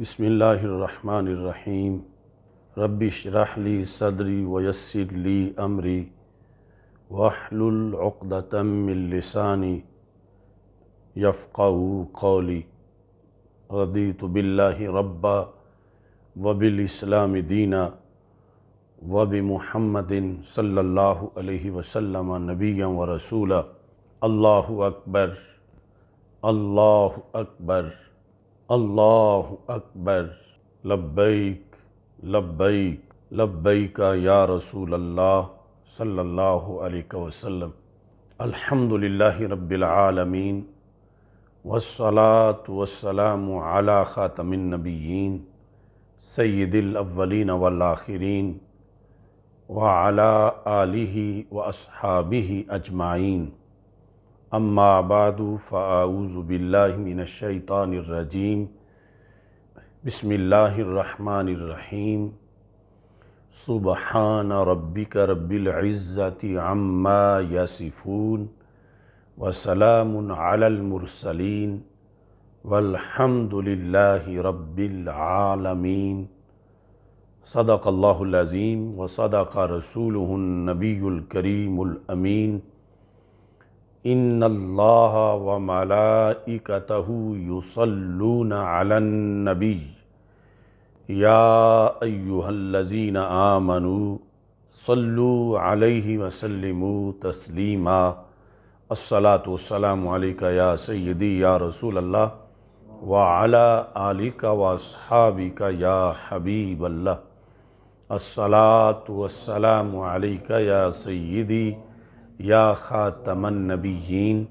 बसमीम रबिश रहली सदरी वयसर ली अमरी वाहलतमिलसानी यफ़ा कौली रदी तबिल्ला रब्बा वबिलस्लाम दीना वब महमदिन सल्ला वसलम नबीम व रसूल अल्लाह अकबर अल्लाह अकबर अल्लाह अकबर लब्बैक लब्बैक लब्बैक या रसूल अल्लाह सल्लल्लाहु अलैहि वसल्लम अल्हम्दुलिल्लाह रब्बिल आलमीन वस्सलातु वस्सलामु अला ख़ातमिन नबियीन सैयदिल अव्वलीन वल आखिरीन व अला आलिही व अस्हाबिही अजमाइन अम्मा बाद फ़ाऊज़बिल्लिमिनशैतानरजीम बसमीम सुबहान रब्बिक रब्बिल्ज़ति अम्मा यासिफून वसलाम अलमरसलिन वलहमदिल्ल रब्बिलमीन सदक़ल्लाज़ीम व सदक़ रसूल नबीलकरीमीन इन नबी या अय्युहल्लजीन आमनु सल्लु अलैहि वसल्लिमु तस्लीमा या सय्यदी या रसूल अल्लाह व अला आलिका व अस्हाबिका या हबीब अस्सलातु वस्सलामु अलैका या सय्यदी या ख़ातमन नबीन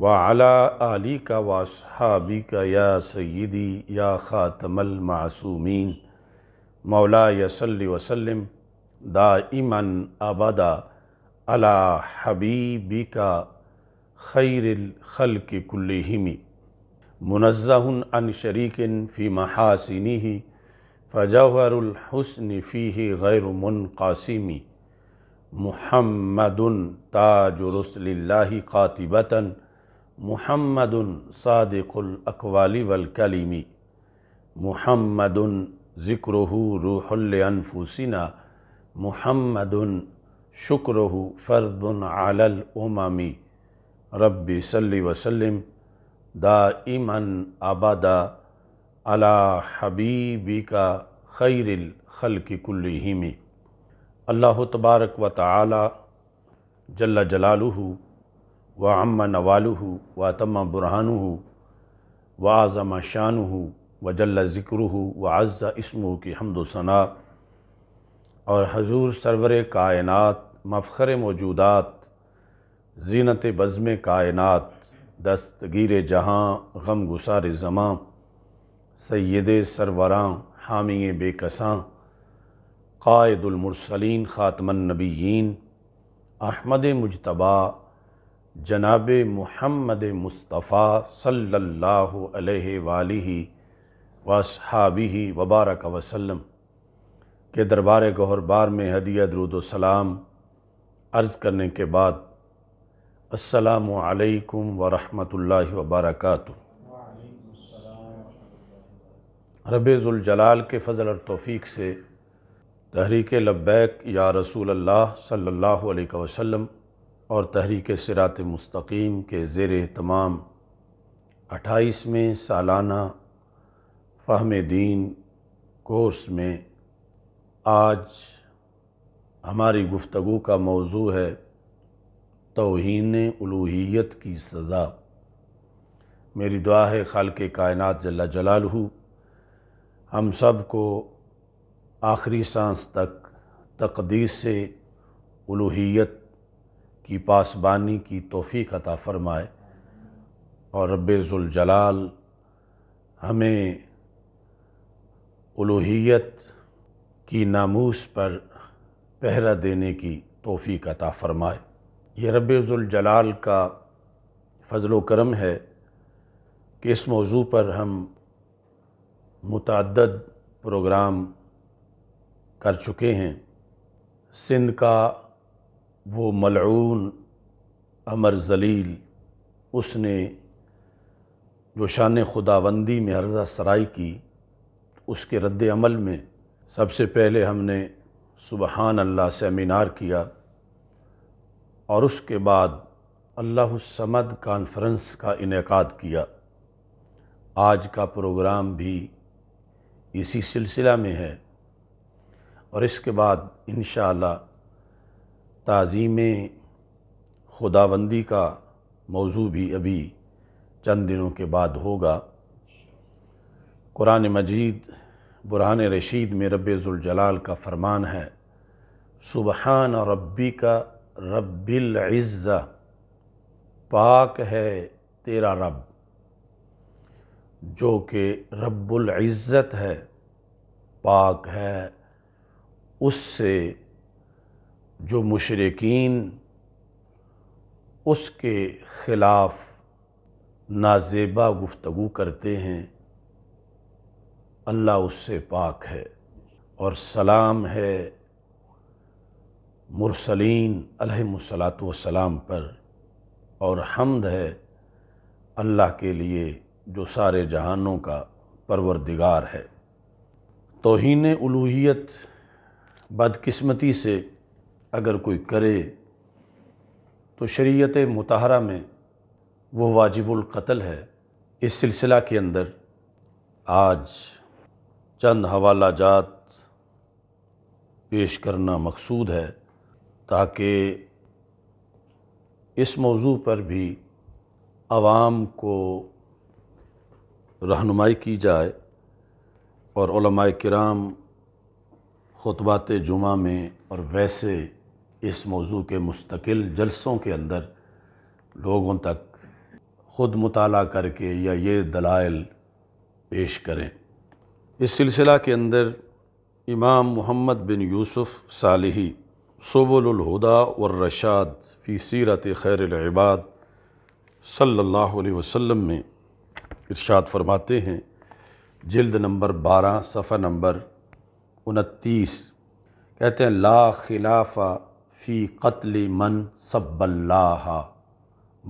व अला अली का वाबी का या सयदी या ख़ा तमल मासूमीन मौला यसल वसलम इमन अबदा अला हबीबी का खैरल खल के कुल्लिमी मुनज़हन अन शरीकिन फ़ी महासिनी फ़जहरहसन फ़ी ही गैर कासिमी महमद ताजुरसल्ला कातिबता महमद सादक़ुलकवाली वलकलीमी महमद ज़िक्र रूहलफूसिना महमद शुक्र फ़र्द आलमी रबी सल्ली वसलम दाइमन अबदा अला हबीबी का खैरखल की कुल्लिमी अल्लाह तबारक व ताली जल्ला जलालू व अम्मा नवालू व तम्मा बुरहानू व आज़मा शानू व जल्ला ज़िक्र व अज़्ज़ा इसमू की हमदोसना और हजूर सरवर कायनत मफ़र मौजूदात जीनत बज़म कायनत दस्तगीर जहाँ गम गुसार ज़मां सैद सरवरां हामी बेकसां कायदुलमरसलिन ख़ातमनबीन अहमद मुशतबा जनाब महमद मुस्तफ़ा सल्ला वसहाबी वबारक वसलम के दरबार गहरबार में हदीत रुदोसलाम अर्ज़ करने के बाद असलकम वरहल वबरक रबेज़ुलजलाल के फ़जल और तोफ़ी से तहरीक लब्बैक या रसूल अल्लाह सल्लल्लाहु अलैहि वसल्लम और तहरीक सिरात मुस्तकीम के ज़ेर तमाम अट्ठाईसवें सालाना फ़हम दीन कोर्स में आज हमारी गुफ्तगु का मौजू है तोहन उलूहियत की सज़ा मेरी दुआ है खाल के कायनत जल्ला जलालहू हम सब को आखिरी सांस तक तकदीस से उलूहियत की पासबानी की तोफ़ी अता फ़रमाए और रब्ज़ुलजलाल हमें उलूहियत की नामूस पर पहरा देने की तोफ़ी अता फ़रमाए यह रब्ज़ुलजलाल का फ़जल करम है कि इस मौजू पर हम मतद प्रोग्राम कर चुके हैं सिंध का वो मलून अमर जलील उसने जो शान खुदाबंदी में हरजा सराई की उसके रद्द अमल में सबसे पहले हमने सुबहान अल्लाह सेमिनार किया और उसके बाद अल्लाह समद कॉन्फ्रेंस का इनका किया आज का प्रोग्राम भी इसी सिलसिला में है और इसके बाद इन तज़ीम खुदाबंदी का मौजू भी अभी चंद दिनों के बाद होगा कुरान मजीद बुरहान रशीद में रबाल का फरमान है सुबहान रब्बी का रब्बिल्ज़ा पाक है तेरा रब जो कि रब्बुल्ज़त है पाक है उससे जो मुशरकिन उसके ख़िलाफ़ नाजेबा गुफ्तगु करते हैं अल्लाह उससे पाक है और सलाम है मुरसलीन अलहमसलात वसलाम पर और हमद है अल्लाह के लिए जो सारे जहानों का परवरदिगार है तोहन उलूहियत बदकिस्मती से अगर कोई करे तो शरीयत मतहरा में वो वाजिबुल कत्ल है इस सिलसिला के अंदर आज चंद हवाला जात पेश करना मकसूद है ताकि इस मौजू पर भी आवाम को रहनुमाई की जाए और कराम ख़ुतबात जुमा में और वैसे इस मौजू के मुस्तकिल जलसों के अंदर लोगों तक ख़ुद मुताल करके या ये दलाइल पेश करें इस सिलसिला के अंदर इमाम मोहम्मद बिन यूसुफ़ सालही सबुलहुदा और रशाद फ़ी सीरत खैरबाद सल्ला वसम में इरशाद फरमाते हैं जल्द नंबर बारह सफ़ा नंबर उनतीस कहते हैं ला खिलाफा फ़ी कत्ल मन सब्ला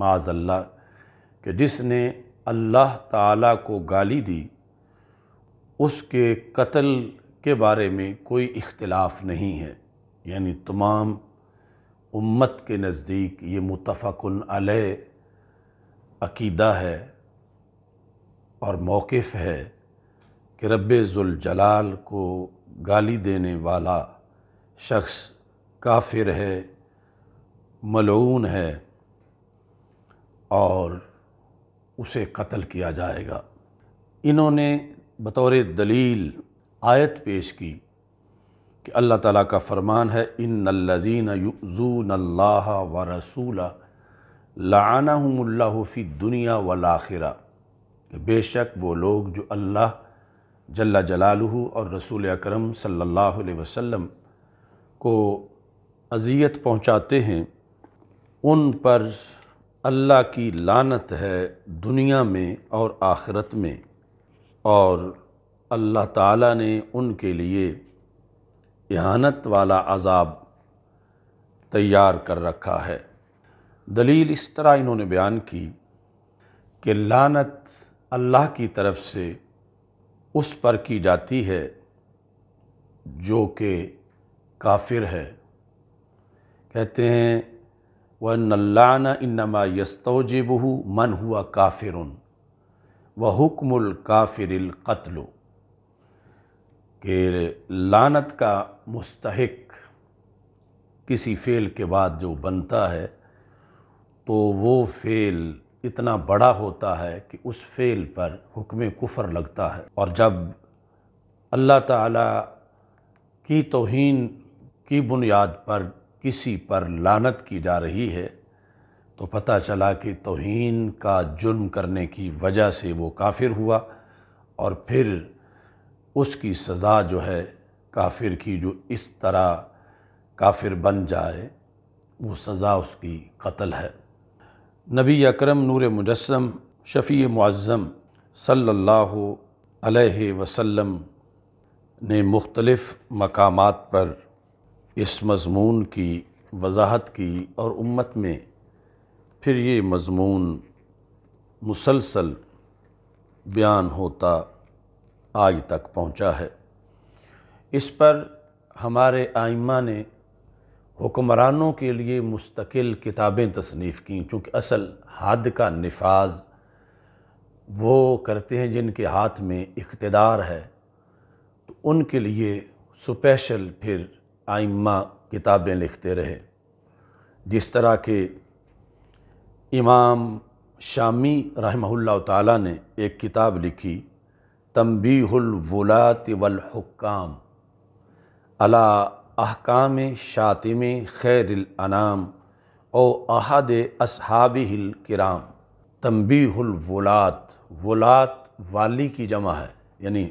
माजल्ला कि जिसने अल्लाह ताला को गाली दी उसके कत्ल के बारे में कोई इख्तलाफ नहीं है यानी तमाम उम्मत के नज़दीक ये मुतफ़न अकीदा है और मौक़ है कि रब जलाल को गाली देने वाला शख्स काफिर है मलून है और उसे कत्ल किया जाएगा इन्होंने बतौर दलील आयत पेश की कि अल्लाह ताला का फ़रमान है इन लजीन यूज़ून अल्लाह व रसूला लाना फ़ी दुनिया व आखिरा बेशक वो लोग जो अल्लाह जल्ला जलालहु और रसूल अकरम सल्लल्लाहु अलैहि वसल्लम को अजियत पहुंचाते हैं उन पर अल्लाह की लानत है दुनिया में और आखिरत में और अल्लाह ताला ने उनके लिए इहानत वाला अजाब तैयार कर रखा है दलील इस तरह इन्होंने बयान की कि लानत अल्लाह की तरफ से उस पर की जाती है जो कि काफिर है कहते हैं व नल्लाना इन्नमा यस्तौजिबहू मन हुआ काफिर व हुक्मुल काफिर कत्ल के लानत का मुस्तक किसी फ़ेल के बाद जो बनता है तो वो फ़ेल इतना बड़ा होता है कि उस फ़ेल पर हुक्म कुफर लगता है और जब अल्लाह ताला की तोहन की बुनियाद पर किसी पर लानत की जा रही है तो पता चला कि तोहन का जुर्म करने की वजह से वो काफिर हुआ और फिर उसकी सज़ा जो है काफिर की जो इस तरह काफिर बन जाए वो सज़ा उसकी कत्ल है नबी अकरम नूर मुजस्म शफ़ी मुआज़म सल्लल्लाहु अलैहि वसल्लम ने मुख्तलफ़ मकाम पर इस मज़मून की वजाहत की और उम्मत में फिर ये मज़मून मुसलसल बयान होता आज तक पहुँचा है इस पर हमारे आइमा ने हुक्मरानों के लिए मुस्तकिल किताबें तसनीफ़ की चूँकि असल हद का नफाज वो करते हैं जिनके हाथ में इकतदार है तो उनके लिए स्पेशल फिर आइम्मा किताबें लिखते रहे जिस तरह के इमाम शामी रहमहुल्ला ताला ने एक किताब लिखी तम्बीहुल वलात अला अहकाम शातिम खैरनाम ओ अहद असहाबिल कराम तम्बीहुलवलात वलात वाली की जमा है यानी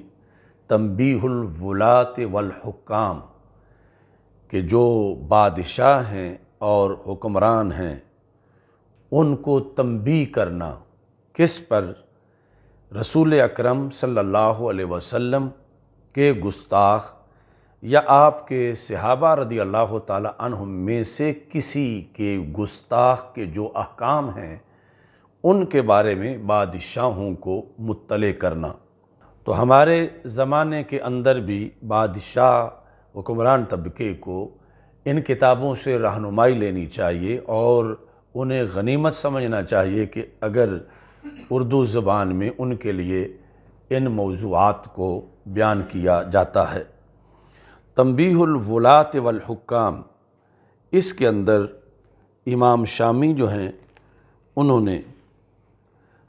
तम्बीहुलवलात वलहुकाम के जो बादशाह हैं और हुक्मरान हैं उनको तम्बी करना किस पर रसूल अक्रम सल्ला वसम के गुस्ताख या आपके सहाबा रदी अल्लाह तम में से किसी के गुस्ताख के जो अहकाम हैं उनके बारे में बादशाहों को मुतल करना तो हमारे ज़माने के अंदर भी बादशाह हुकुमरान तबके को इन किताबों से रहनुमाई लेनी चाहिए और उन्हें गनीमत समझना चाहिए कि अगर उर्दू ज़बान में उनके लिए इन मौजूद को बयान किया जाता है तम्बीलवलात वलहुकाम इसके अंदर इमाम शामी जो हैं उन्होंने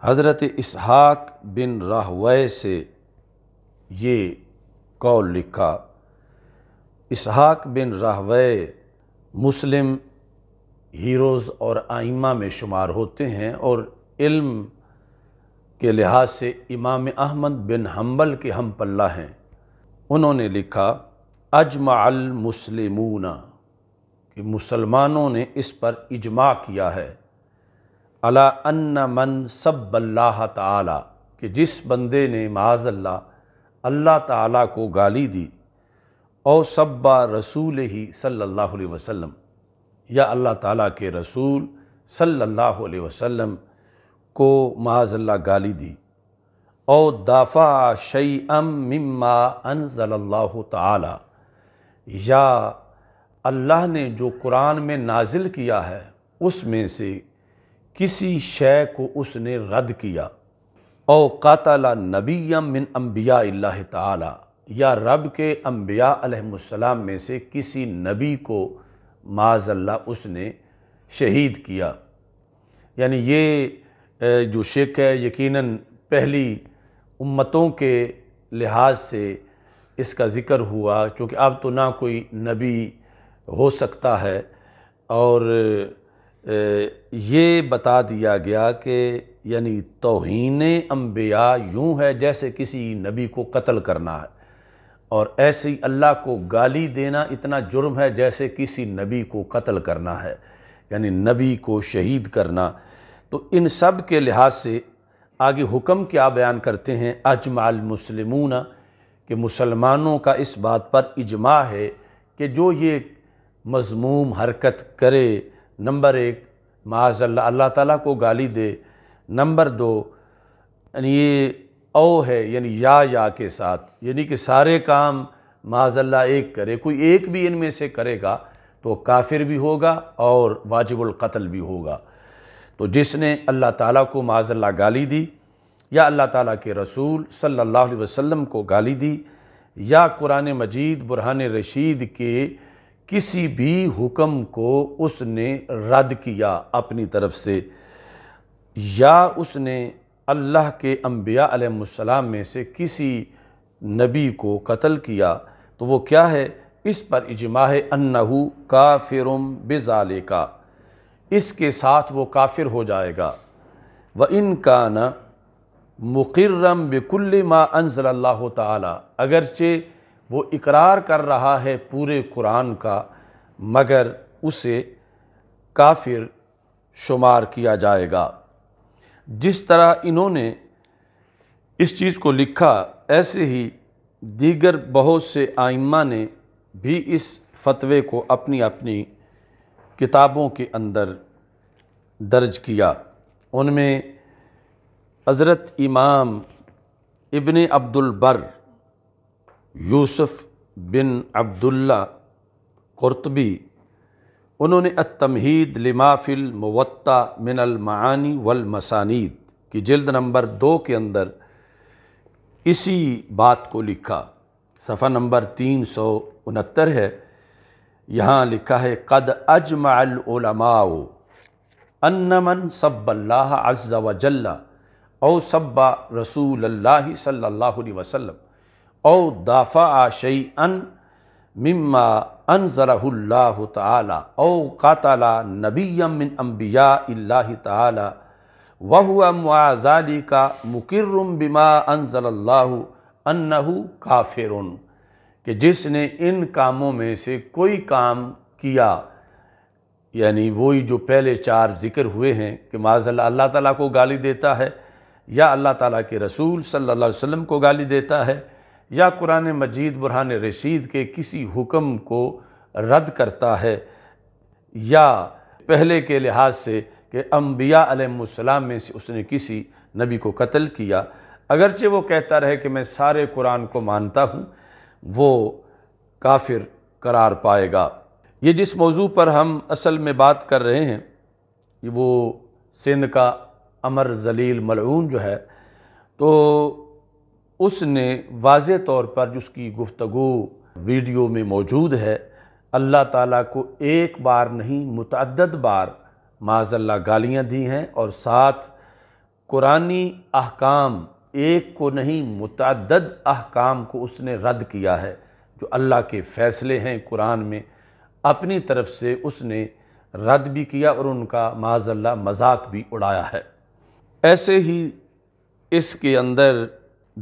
हज़रत इसहाक बिन राहवै से ये कौल लिखा इसहाक बिन राहवै मुस्लिम हीरोज़ और आइमा में शुमार होते हैं और इल्म के लिहाज से इमाम अहमद बिन हम्बल के हम पल्ला हैं उन्होंने लिखा अजमाल मुसलमूना कि मुसलमानों ने इस पर इजमा किया है अला अन्न मन सब अल्लाह कि जिस बंदे ने माजल्ला अल्लाह ताला को गाली दी और सब्बा रसूल ही सल्लल्लाहु अलैहि वसल्लम या अल्लाह ताला के रसूल सल्लल्लाहु अलैहि वसल्लम को माजल्ला गाली दी और दाफ़ा शई अम मम्मा अन ताला या अल्लाह ने जो कुरान में नाजिल किया है उसमें से किसी शय को उसने रद्द किया और कातला नबी मिन अम्बिया ताला या रब के अम्बिया में से किसी नबी को माजल्ला उसने शहीद किया यानी ये जो शिक है यकीनन पहली उम्मतों के लिहाज से इसका ज़िक्र हुआ क्योंकि अब तो ना कोई नबी हो सकता है और ये बता दिया गया कि यानी तोहन अम्बिया यूँ है जैसे किसी नबी को कत्ल करना है और ऐसे ही अल्लाह को गाली देना इतना जुर्म है जैसे किसी नबी को कत्ल करना है यानी नबी को शहीद करना तो इन सब के लिहाज से आगे हुक्म क्या बयान करते हैं अजमाल मुसलमूना कि मुसलमानों का इस बात पर इजमा है कि जो ये मजमूम हरकत करे नंबर एक माज़ल्ला अल्लाह ताला को गाली दे नंबर दो यानी ये ओ है यानी या या के साथ यानी कि सारे काम माजल्ला एक करे कोई एक भी इनमें से करेगा तो काफिर भी होगा और वाजिबुल कत्ल भी होगा तो जिसने अल्लाह ताला को माजल्ला गाली दी या अल्लाह ताला के रसूल सल्लल्लाहु अलैहि वसल्लम को गाली दी या कुरान मजीद बुरहान रशीद के किसी भी हुक्म को उसने रद्द किया अपनी तरफ से या उसने अल्लाह के अम्बिया अलैहिस्सलाम में से किसी नबी को कत्ल किया तो वो क्या है इस पर इजमा है अन्नहू काफिरम बेजाले का इसके साथ वो काफिर हो जाएगा व इनका न मुकर्रम बिकुल मा अनजल अल्लाह तगरचे वो इकरार कर रहा है पूरे कुरान का मगर उसे काफिर शुमार किया जाएगा जिस तरह इन्होंने इस चीज़ को लिखा ऐसे ही दीगर बहुत से आइम्मा ने भी इस फतवे को अपनी अपनी किताबों के अंदर दर्ज किया उनमें हज़रत इमाम इबन अब्दुलबर यूसुफ बिन अब्दुल्ला कुरतबी उन्होंने अतमहीद लिमाफिल मवत्ता मिनलमानी वलमसानीद की जल्द नंबर दो के अंदर इसी बात को लिखा सफ़ा नंबर तीन सौ उनहत्तर है यहाँ लिखा है कद अजमाओ अनमन सब्ला अज्जा वजल्ला औ सब्बा रसूल अल्लाह सल्ला वसलम औ दाफ़ा शई अन मम्मा अन ज़रहुल्ला तौ कातला नबीयम मिन अम्बिया ताला वह मुआजाली का मुकर्रम बिमा अनजल्ला अन्नहु काफिरुन कि जिसने इन कामों में से कोई काम किया यानी वही जो पहले चार जिक्र हुए हैं कि माज़ल्ला अल्लाह ताला को गाली देता है या अल्लाह ताला के रसूल सल्लल्लाहु अलैहि वसल्लम को गाली देता है या कुरान मजीद बुरहान रशीद के किसी हुक्म को रद्द करता है या पहले के लिहाज से कि अम्बिया अलैहिस्सलाम में से उसने किसी नबी को कत्ल किया अगरचे वो कहता रहे कि मैं सारे कुरान को मानता हूँ वो काफिर करार पाएगा ये जिस मौजू पर हम असल में बात कर रहे हैं वो सिंध का अमर जलील मलून जो है तो उसने वाज तौर पर जिसकी गुफ्तु वीडियो में मौजूद है अल्लाह ताला को एक बार नहीं मतदद बार माजल्ला गालियाँ दी हैं और साथ कुरानी अहकाम एक को नहीं मतदद अहकाम को उसने रद्द किया है जो अल्लाह के फ़ैसले हैं कुरान में अपनी तरफ से उसने रद्द भी किया और उनका माजल्ला मजाक भी उड़ाया है ऐसे ही इसके अंदर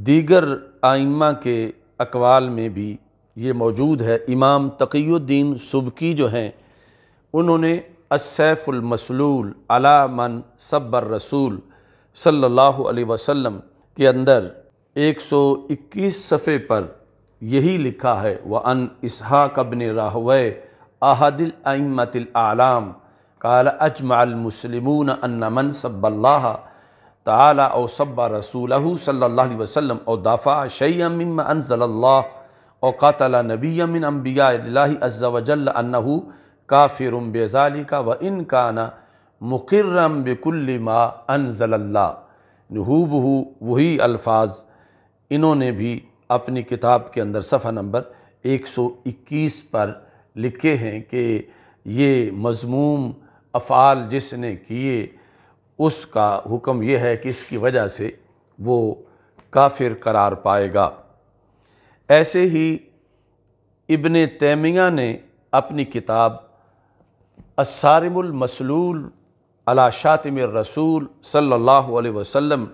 दीगर आइमा के अकवाल में भी ये मौजूद है इमाम तकीुद्दीन सुबकी जो हैं उन्होंने असैफ़ुलमसलूल अला मन सब्बर रसूल सल्लल्लाहु अलैहि वसल्लम के अंदर 121 सफ़े पर यही लिखा है व अन इसहाक अबन राहवे अहदिल आइमतिल आलाम काल अजमालमसलिमून मुसलिमून अन्नमन सब्बल्लाह ताला और सब्बा रसूल सल्ला वसलम और दाफ़ा शैमिन अनजल्ला और कातला नबीमिन अम्बिया अज़्ज़वजल्हू काफिर बेजाली का व इन काना मुकर्रम बिकुल्लिमा अनजल्ला नहूब हु वही अल्फाज इन्होंने भी अपनी किताब के अंदर सफ़ा नंबर 121 पर लिखे हैं कि ये मजमूम अफ़ाल जिसने किए उसका हुक्म यह है कि इसकी वजह से वो काफिर करार पाएगा ऐसे ही इबन तैमिया ने अपनी किताब असारमसलूल अला शातिम रसूल सल्लल्लाहु अलैहि वसल्लम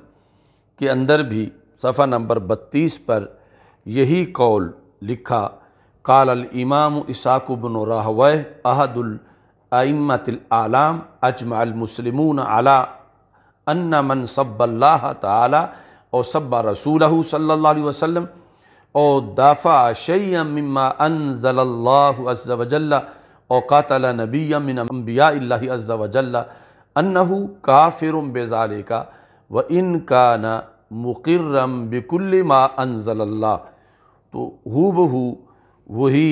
के अंदर भी सफ़ा नंबर बत्तीस पर यही कौल लिखा कालमाम इसाक़ुबन रहवह अहदुल आइमतिल आलाम अजमाल मुसलमून आला अन्ना मन सब्ला तला और सब्बा रसूल सल्ला वसलम ओ दाफ़ा शैम्मा अनज़ल्लाजल्ला ओ कातल नबी मिन अम्बिया अज़्ज़वजल्ला अन्नहु काफिर बेजाल का व इन का न मुकर्रम बिकुल्ल मा अनज़ल्ला तो हु बहू वही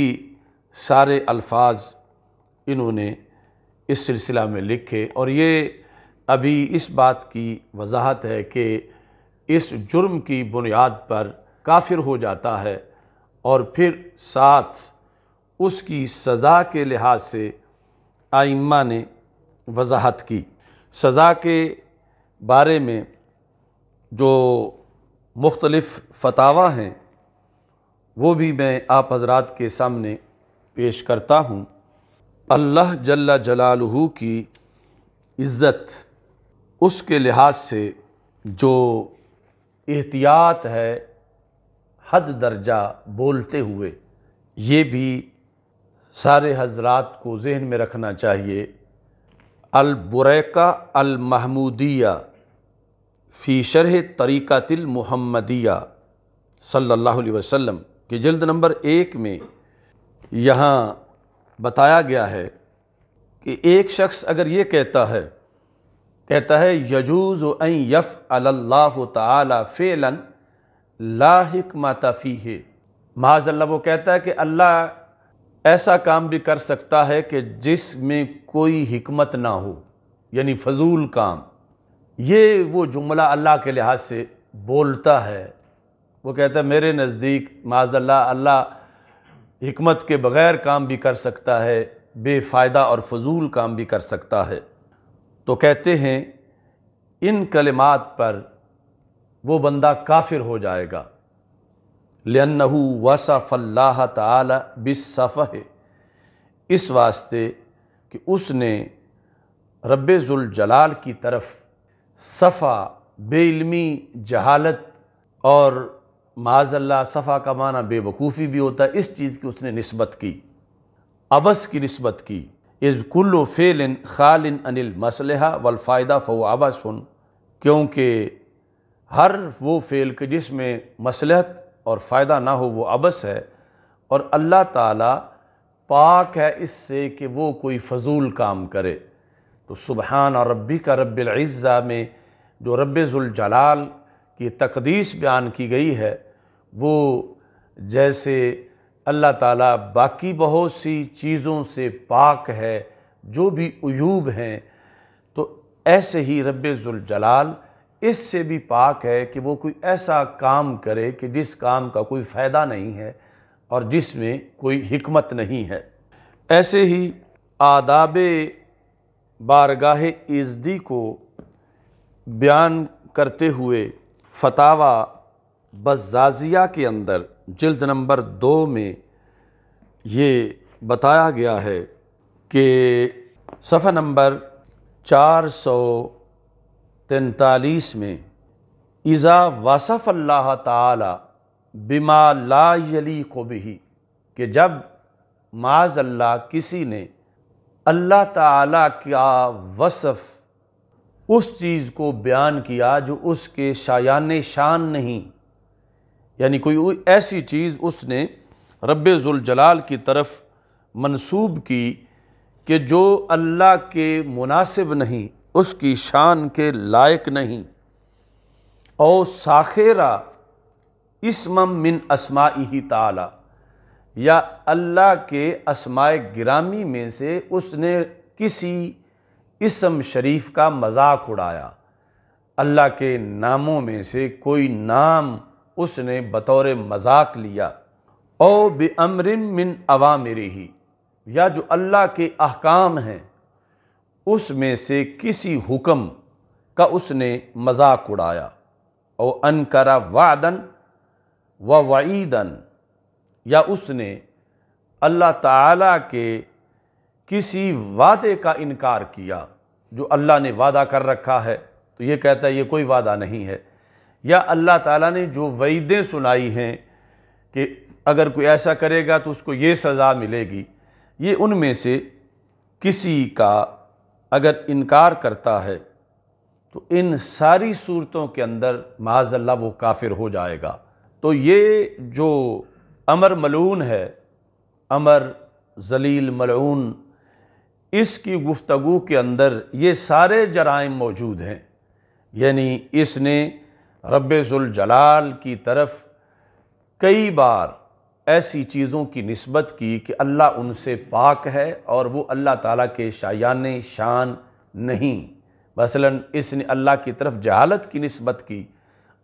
सारे अल्फाज इन्होंने इस सिलसिला में लिखे और ये अभी इस बात की वजाहत है कि इस जुर्म की बुनियाद पर काफिर हो जाता है और फिर साथ उसकी सज़ा के लिहाज से आइम्मा ने वजाहत की सज़ा के बारे में जो मुख्तलफ़ फतावा हैं वो भी मैं आप हजरात के सामने पेश करता हूँ अल्लाह जल्ला जलालहू की इज़्ज़त उसके लिहाज से जो एहतियात है हद दर्जा बोलते हुए ये भी सारे हजरात को जहन में रखना चाहिए अलबुरैका अलमहमूदिया फ़ी शरह तरीक़ातिल मुहम्मदिया सल्लल्लाहु अलैहि वसल्लम के जल्द नंबर एक में यहाँ बताया गया है कि एक शख्स अगर ये कहता है कहता है यजूज़ अन यफ़ अल्लाह तफ़ेलन लाकमत फ़ी है माजल्ला वो कहता है कि अल्लाह ऐसा काम भी कर सकता है कि जिस में कोई हमत ना हो यानी फजूल काम ये वो जुमला अल्लाह के लिहाज से बोलता है वो कहता है मेरे नज़दीक माजल्ला अल्लाह हमत के बग़ैर काम भी कर सकता है बेफ़ायदा और फजूल काम भी कर सकता है तो कहते हैं इन कलिमात पर वो बंदा काफिर हो जाएगा लन्नहू वसफ़ल्ला तसफ़ इस वास्ते कि उसने रब्ज़ुलजलाल की तरफ सफ़ा बेलमी जहालत और माजल्ला सफ़ा का माना बेवकूफ़ी भी होता है इस चीज़ की उसने नस्बत की अबस की नस्बत की इज़ कुल्ल फ़ेलिन खालिन अनिल मसलहा वलफ़ायदा फ़ो आबस हन क्योंकि हर वो फ़ेल के जिसमें मसलहत और फ़ायदा ना हो वो अबस है और अल्लाह ताला पाक है इससे कि वो कोई फजूल काम करे तो सुबहान और रब्बी का रब्ज़ा में जो रब्ज़ुलजलाल की तकदीस बयान की गई है वो जैसे अल्लाह ताला बाकी बहुत सी चीज़ों से पाक है जो भी अयूब हैं तो ऐसे ही रब्ज़ुलजलाल इससे भी पाक है कि वो कोई ऐसा काम करे कि जिस काम का कोई फ़ायदा नहीं है और जिसमें कोई हमत नहीं है ऐसे ही आदाब बारगाह इज़दी को बयान करते हुए फतावा बजाजिया के अंदर जल्द नंबर दो में ये बताया गया है कि सफ़ा नंबर चार सौ तैंतालीस में इज़ा वसफ़ अल्लाह ताला बिमा ला यली को भी कि जब माज अल्लाह किसी ने अल्लाह ताला का वसफ़ उस चीज़ को बयान किया जो उसके शायान शान नहीं यानी कोई ऐसी चीज़ उसने रब की तरफ मनसूब की कि जो अल्लाह के मुनासिब नहीं उसकी शान के लायक नहीं और साखेरा इसम मिन असमा ही ताला या अल्लाह के असमाय ग्रामी में से उसने किसी इसम शरीफ का मजाक उड़ाया अल्लाह के नामों में से कोई नाम उसने बतौर मजाक लिया ओ अमरिन मिन मेरे ही या जो अल्लाह के अहकाम हैं उसमें से किसी हुक्म का उसने मजाक उड़ाया ओ अनकरा वादन व वईदन या उसने अल्लाह ताला के किसी वादे का इनकार किया जो अल्लाह ने वादा कर रखा है तो ये कहता है ये कोई वादा नहीं है या अल्लाह ताला ने जो वईदें सुनाई हैं कि अगर कोई ऐसा करेगा तो उसको ये सज़ा मिलेगी ये उनमें से किसी का अगर इनकार करता है तो इन सारी सूरतों के अंदर माजल्ला वो काफिर हो जाएगा तो ये जो अमर मलून है अमर जलील मलून इसकी गुफ्तगु के अंदर ये सारे जराइम मौजूद हैं यानी इसने रबाल की तरफ कई बार ऐसी चीज़ों की नस्बत की कि अल्लाह उनसे पाक है और वो अल्लाह ताला के शायान शान नहीं मसलन इसने अल्लाह की तरफ जहालत की नस्बत की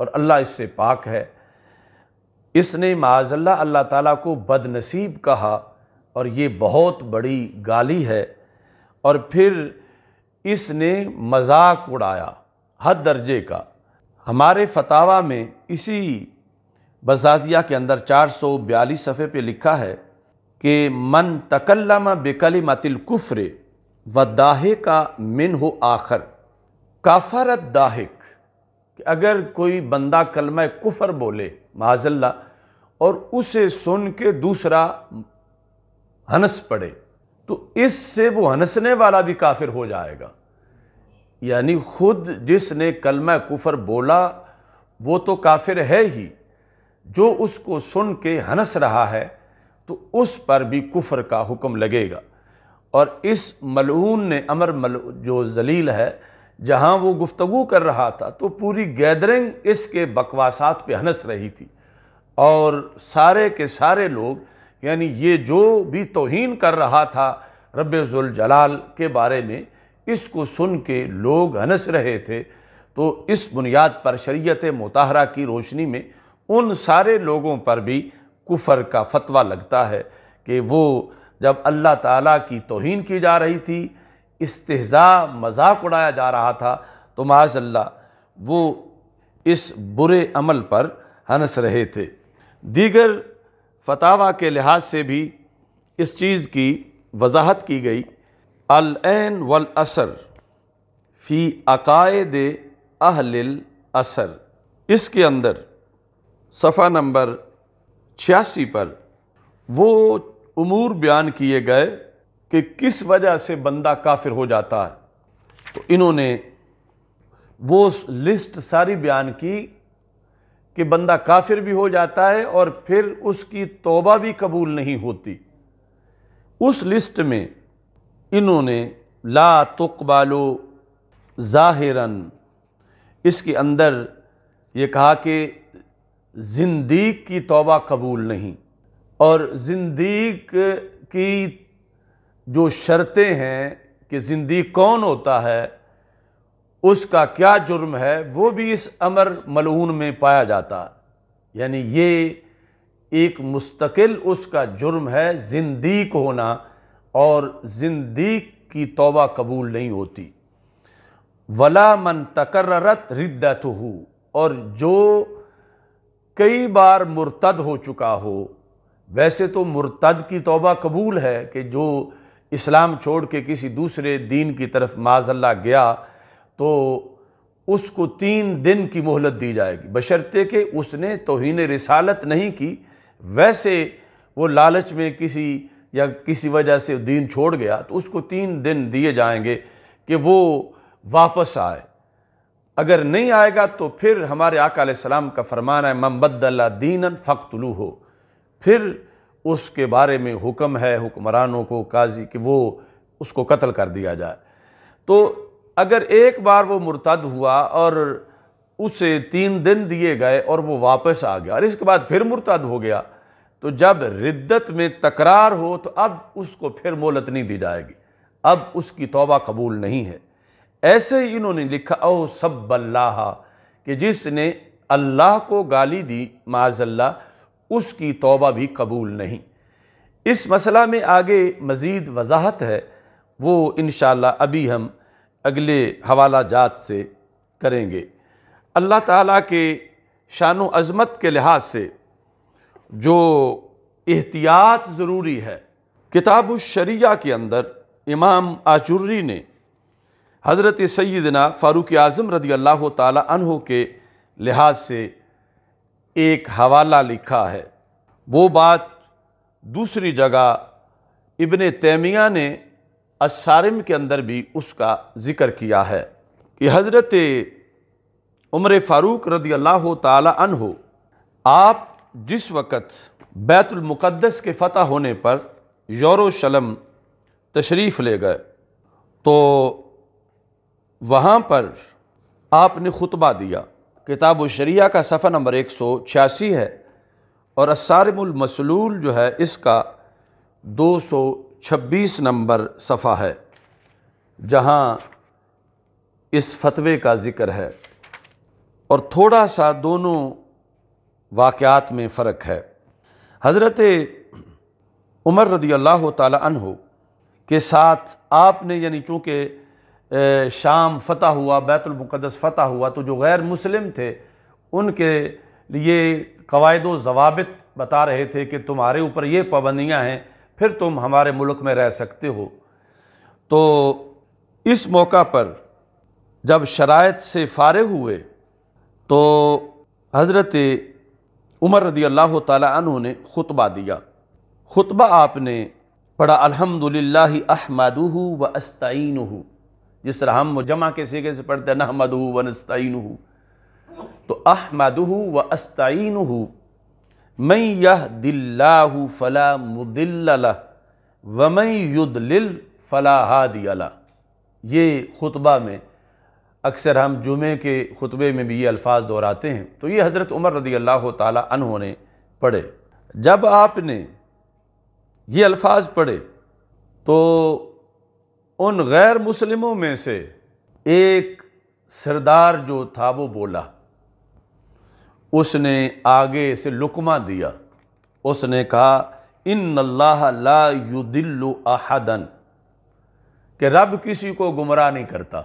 और अल्लाह इससे पाक है इसने माजल्ला अल्लाह ताला को बदनसीब कहा और ये बहुत बड़ी गाली है और फिर इसने मजाक उड़ाया हद दर्जे का हमारे फतावा में इसी बजाजिया के अंदर 442 सफ़े पर लिखा है कि मन तकल्लम बेकली मतिल कुफ्र व दाहे का मिन हो आखर काफरत दाहिक कि अगर कोई बंदा कलम कुफर बोले माजल्ला और उसे सुन के दूसरा हनस पड़े तो इससे वो हंसने वाला भी काफिर हो जाएगा यानी खुद जिसने कलमा कुफर बोला वो तो काफिर है ही जो उसको सुन के हंस रहा है तो उस पर भी कुफर का हुक्म लगेगा और इस मलून ने अमर मल जो जलील है जहाँ वो गुफ्तगु कर रहा था तो पूरी गैदरिंग इसके बकवासात पे हंस रही थी और सारे के सारे लोग यानी ये जो भी तोहन कर रहा था रबाल के बारे में इसको सुन के लोग हंस रहे थे तो इस बुनियाद पर शरीयत मतहरा की रोशनी में उन सारे लोगों पर भी कुफर का फतवा लगता है कि वो जब अल्लाह ताला की तोहन की जा रही थी इस्तेजा मजाक उड़ाया जा रहा था तो माजल्ला वो इस बुरे अमल पर हंस रहे थे दीगर फतावा के लिहाज से भी इस चीज़ की वजाहत की गई अलैन वल असर फ़ी अकायद अहलिल असर इसके अंदर सफ़ा नंबर छियासी पर वो उमूर बयान किए गए कि किस वजह से बंदा काफिर हो जाता है तो इन्होंने वो लिस्ट सारी बयान की कि बंदा काफिर भी हो जाता है और फिर उसकी तोबा भी कबूल नहीं होती उस लिस्ट में इन्होंने ला तुकबालो ज़ाहिरन इसके अंदर ये कहा कि जिंदीक की तोबा कबूल नहीं और जिंदीक की जो शर्तें हैं कि जिंदगी कौन होता है उसका क्या जुर्म है वो भी इस अमर मलून में पाया जाता यानी ये एक मुस्तकिल उसका जुर्म है जिंदीक होना और जिंदीक की तोबा कबूल नहीं होती वला मन तकर्रत रिद्दत हो और जो कई बार मुर्तद हो चुका हो वैसे तो मुर्तद की तोबा कबूल है कि जो इस्लाम छोड़ के किसी दूसरे दीन की तरफ माजल्ला गया तो उसको तीन दिन की मोहलत दी जाएगी बशर्ते कि उसने तोहन रिसालत नहीं की वैसे वो लालच में किसी या किसी वजह से दीन छोड़ गया तो उसको तीन दिन दिए जाएंगे कि वो वापस आए अगर नहीं आएगा तो फिर हमारे आकाल सलाम का फरमान है मम्बदल्ला दीन फ़ख्तलू हो फिर उसके बारे में हुक्म है हुक्मरानों को काजी कि वो उसको कत्ल कर दिया जाए तो अगर एक बार वो मुर्तद हुआ और उसे तीन दिन दिए गए और वो वापस आ गया और इसके बाद फिर मुर्तद हो गया तो जब रिद्दत में तकरार हो तो अब उसको फिर मोलत नहीं दी जाएगी अब उसकी तोबा कबूल नहीं है ऐसे ही इन्होंने लिखा ओ सब अल्लाह कि जिसने अल्लाह को गाली दी माजल्ला उसकी तोबा भी कबूल नहीं इस मसला में आगे मज़ीद वजाहत है वो इन अभी हम अगले हवाला जात से करेंगे अल्लाह ताला के शान अज़मत के लिहाज से जो एहतियात ज़रूरी है किताब शरिया के अंदर इमाम आचुर्री ने हज़रत सैदना फ़ारूक आज़म रदी अल्लाह तहों के लिहाज से एक हवाला लिखा है वो बात दूसरी जगह इबन तैमिया ने असारम के अंदर भी उसका ज़िक्र किया है कि हज़रत उम्र फ़ारूक रदी अल्लाह हो आप जिस वक़्त बैतुलमक़दस के फ़तह होने पर यरूशलम तशरीफ़ ले गए तो वहाँ पर आपने खुतबा दिया किताब शरिया का सफ़ा नंबर एक सौ छियासी है और असारमसलूल जो है इसका दो सौ छब्बीस नंबर सफ़ा है जहाँ इस फतवे का ज़िक्र है और थोड़ा सा दोनों वाक़ात में फ़र्क है हज़रत उमर रदी अल्लाह तहो के साथ आपने यानी चूँकि शाम फतह हुआ बैतुलमक़दस फ़तह हुआ तो जो गैर मुस्लिम थे उनके लिए कवायद वाबित बता रहे थे कि तुम्हारे ऊपर ये पाबंदियाँ हैं फिर तुम हमारे मुल्क में रह सकते हो तो इस मौका पर जब शरात से फारे हुए तो हज़रत उमर रदी अल्लाह तु ने ख़ुतबा दिया ख़ुतबा आपने पढ़ा अलहमदिल्ला अहमदू व अस्तीन जिस तरह हम जमा के सीखे से पढ़ते नहमदू व नस्तीन तो अहमदू व अस्तीन मैं यह दिल्लाहु फ़ला मुदिल्ला वमई युद्लिल फ़ला हादियाला ये खुतबा में अक्सर हम जुमे के खुतबे में भी ये अल्फाज दोहराते हैं तो ये हज़रत उमर रदी अल्लाह तहों ने पढ़े जब आपने ये अल्फाज पढ़े तो उन गैर मुस्लिमों में से एक सरदार जो था वो बोला उसने आगे से लुकमा दिया उसने कहा इन अल्लाह ला युदिल्लु अहदन कि रब किसी को गुमराह नहीं करता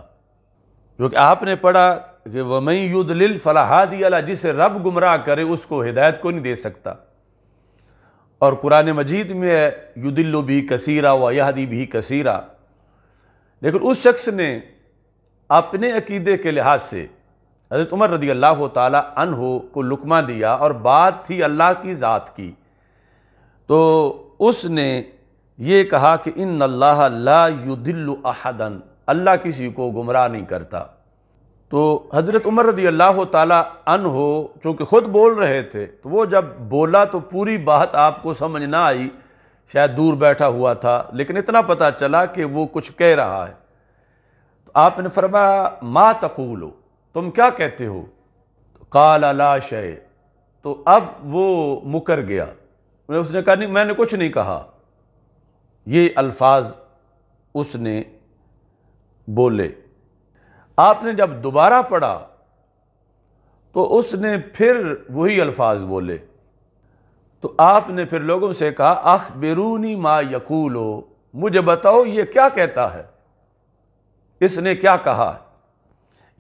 क्योंकि आपने पढ़ा कि वमई युदलिल फलाहादी अला जिसे रब गुमराह करे उसको हिदायत को नहीं दे सकता और कुरान मजीद में है युदिल्लु भी कसीरा व यहदी भी कसीरा लेकिन उस शख्स ने अपने अकीदे के लिहाज से हज़रत उमर रदी अल्लाह तन हो को लुकमा दिया और बात थी अल्लाह की ज़ात की तो उसने ये कहा कि इन अल्लाह ला युदिल्लुअहदन अल्लाह किसी को गुमराह नहीं करता तो हज़रत उमर रदी अल्लाह तन हो चूँकि ख़ुद बोल रहे थे तो वो जब बोला तो पूरी बात आपको समझ ना आई शायद दूर बैठा हुआ था लेकिन इतना पता चला कि वो कुछ कह रहा है तो आपने फरमाया मा तकूलो तुम क्या कहते हो काल अला शय तो अब वो मुकर गया उसने कहा नहीं मैंने कुछ नहीं कहा ये अल्फाज उसने बोले आपने जब दोबारा पढ़ा तो उसने फिर वही अल्फाज बोले तो आपने फिर लोगों से कहा आख बेरूनी माँ यकूलो मुझे बताओ ये क्या कहता है इसने क्या कहा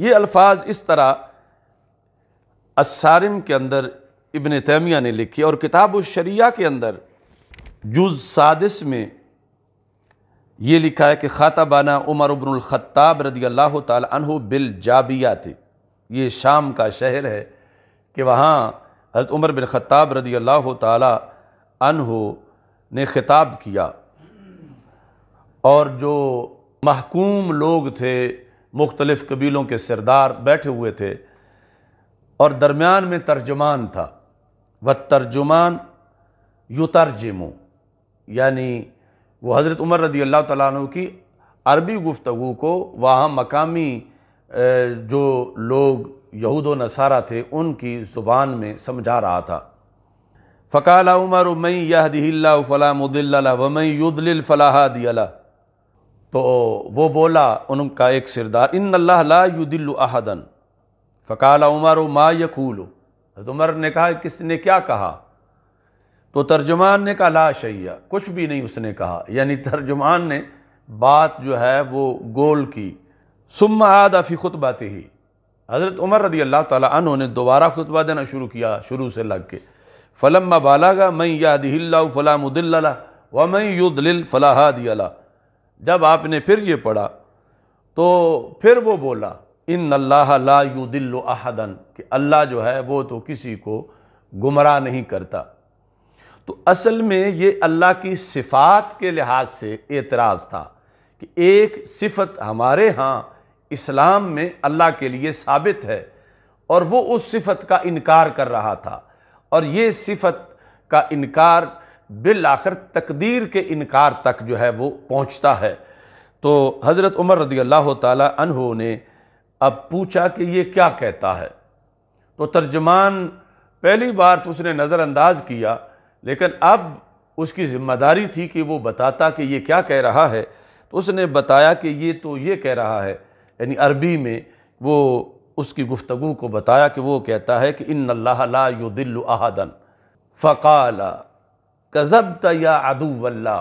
ये अल्फाज इस तरह असारम के अंदर इबन तैमिया ने लिखी और किताब शरिया के अंदर जुज़ सादिस में ये लिखा है कि खाता बाना उमर उबनख़ाब रदी अल्लाह तह बिल जाबिया थे ये शाम का शहर है कि वहाँ हज़रत उमर बिन ख़ाब रदी अल्लाह तह ने ख़िताब किया और जो महकूम लोग थे मुख्तलिफ़ कबीलों के सरदार बैठे हुए थे और दरमियान में तर्जुमान था व तर्जुमान युतरजिमो यानी वो हज़रत उमर रदी अल्लाह तु की अरबी गुफ्तु को वहाँ मकामी जो लोग यहूद नसारा थे उनकी ज़ुबान में समझा रहा था फ़काला उमर उमई यह दिल्ला फ़ला मुदिल्ला वमई युद्ल फ़लाहा दियाला तो वो बोला उनका एक सिरदार इन अल्लाह ला युदिल्लु अहदन फ़काला उमर मा यकूल हज़रत उमर ने कहा किसने क्या कहा तो तर्जुमान ने कहा ला शैया कुछ भी नहीं उसने कहा यानी तर्जुमान ने बात जो है वो गोल की सुम आद अफ़ी खुतबात ही हज़रत उमर रदी अल्लाह तन ने दोबारा खुतबा देना शुरू किया शुरू से लग के फ़लम बालागा मैं फ़लाम फ़लामुदिल्ला व मैं फ़लाहा फ़लाहादियाला जब आपने फिर ये पढ़ा तो फिर वो बोला इन अल्लाह ला युदिल्ल अहदन कि अल्लाह जो है वो तो किसी को गुमराह नहीं करता तो असल में ये अल्लाह की सिफात के लिहाज से एतराज़ था कि एक सिफत हमारे यहाँ इस्लाम में अल्लाह के लिए साबित है और वो उस सिफत का इनकार कर रहा था और ये सिफत का इनकार बिल आखिर तकदीर के इनकार तक जो है वो पहुँचता है तो हज़रत उमर रदी अल्लाह तहों ने अब पूछा कि ये क्या कहता है तो तर्जमान पहली बार तो उसने नज़रअंदाज किया लेकिन अब उसकी ज़िम्मेदारी थी कि वो बताता कि ये क्या कह रहा है तो उसने बताया कि ये तो ये कह रहा है यानी अरबी में वो उसकी गुफ्तु को बताया कि वो कहता है कि इन अल्लाह ला युदिल्लु अहदन फ़काला कज़ब या अदू वल्ला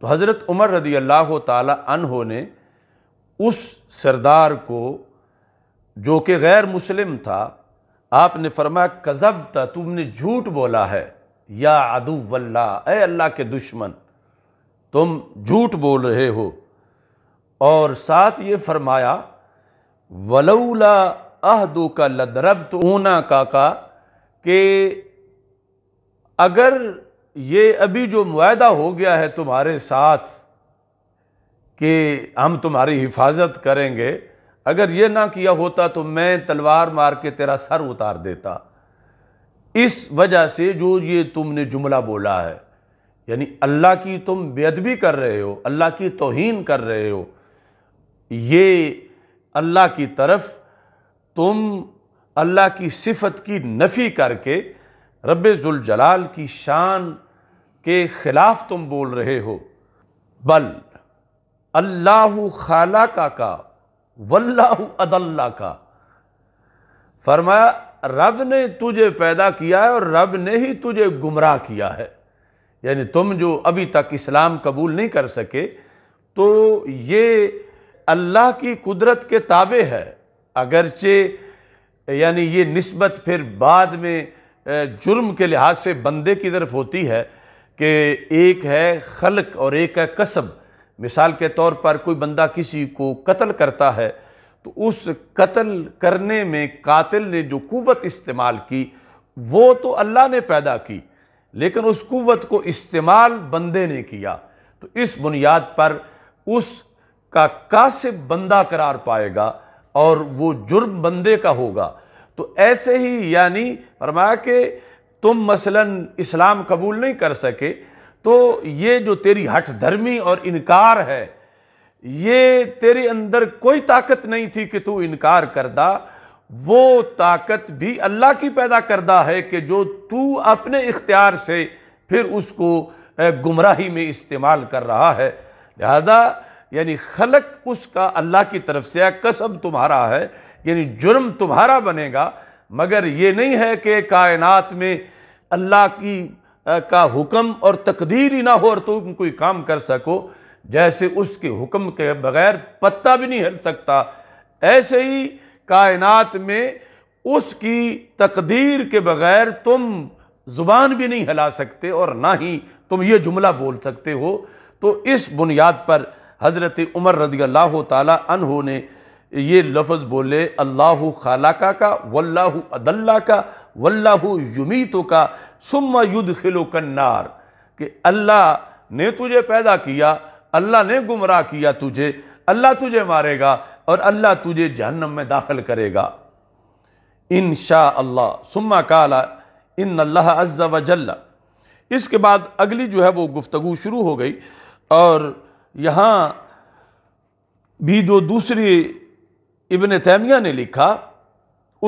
तो हज़रत उमर रदी अल्लाह तहों ने उस सरदार को जो कि गैर मुस्लिम था आपने फरमाया कज़ब था तुमने झूठ बोला है या अदू वल्ला ए अल्लाह के दुश्मन तुम झूठ बोल रहे हो और साथ ये फरमाया वलौला अहदो का लदरब तो ऊना काका के कि अगर ये अभी जो मुआदा हो गया है तुम्हारे साथ कि हम तुम्हारी हिफाजत करेंगे अगर ये ना किया होता तो मैं तलवार मार के तेरा सर उतार देता इस वजह से जो ये तुमने जुमला बोला है यानी अल्लाह की तुम बेदबी कर रहे हो अल्लाह की तोहन कर रहे हो ये अल्लाह की तरफ तुम अल्लाह की सिफत की नफ़ी करके रब जलाल की शान के ख़िलाफ़ तुम बोल रहे हो बल अल्लाह खाला का का वल्लाह अदल्ला का फरमाया रब ने तुझे पैदा किया है और रब ने ही तुझे गुमराह किया है यानी तुम जो अभी तक इस्लाम कबूल नहीं कर सके तो ये अल्लाह की कुदरत के ताबे है अगरचे यानी ये नस्बत फिर बाद में जुर्म के लिहाज से बंदे की तरफ होती है कि एक है खलक और एक है कसब मिसाल के तौर पर कोई बंदा किसी को कत्ल करता है तो उस कत्ल करने में कातिल ने जो कुत इस्तेमाल की वो तो अल्लाह ने पैदा की लेकिन उस कुत को इस्तेमाल बंदे ने किया तो इस बुनियाद पर उस का कासिब बंदा करार पाएगा और वो जुर्म बंदे का होगा तो ऐसे ही यानी फरमाया कि तुम मसलन इस्लाम कबूल नहीं कर सके तो ये जो तेरी हट धर्मी और इनकार है ये तेरे अंदर कोई ताकत नहीं थी कि तू इनकार करदा वो ताकत भी अल्लाह की पैदा करदा है कि जो तू अपने इख्तियार से फिर उसको गुमराही में इस्तेमाल कर रहा है लिहाजा यानी खलक उसका अल्लाह की तरफ से कसब तुम्हारा है यानी जुर्म तुम्हारा बनेगा मगर ये नहीं है कि कायनात में अल्लाह की आ, का हुक्म और तकदीर ही ना हो और तुम कोई काम कर सको जैसे उसके हुक्म के बगैर पत्ता भी नहीं हिल सकता ऐसे ही कायनात में उसकी तकदीर के बगैर तुम ज़ुबान भी नहीं हिला सकते और ना ही तुम ये जुमला बोल सकते हो तो इस बुनियाद पर हज़रत उमर रदी अल्लाह तन ने ये लफ्ज़ बोले अल्लाह खालाका का वल्लाहु अदल्ला का वल्लाहु युमीतो का सुम्मा युद्ध खिलो कन्नार कि अल्लाह ने तुझे पैदा किया अल्लाह ने गुमराह किया तुझे अल्लाह तुझे मारेगा और अल्लाह तुझे जहन्नम में दाखिल करेगा इन शाह अल्लाह सुम्मा काला इन अल्लाह अज्जा वजल्ला इसके बाद अगली जो है वो गुफ्तु शुरू हो गई और यहाँ भी जो दूसरी इबन तैमिया ने लिखा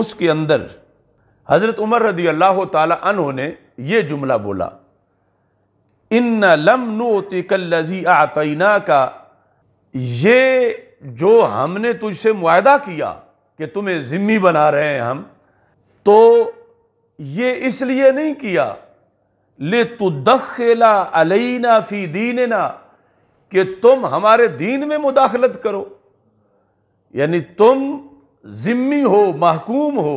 उसके अंदर हज़रत उमर रदी अल्लाह तु ने यह जुमला बोला इन लम नोतिकल्लजी आतना का ये जो हमने तुझसे मुआदा किया कि तुम्हें ज़िम्मी बना रहे हैं हम तो ये इसलिए नहीं किया ले तुदखला अलैना फ़ी दीन ना कि तुम हमारे दीन में मुदाखलत करो यानी तुम ज़िम्मी हो महकूम हो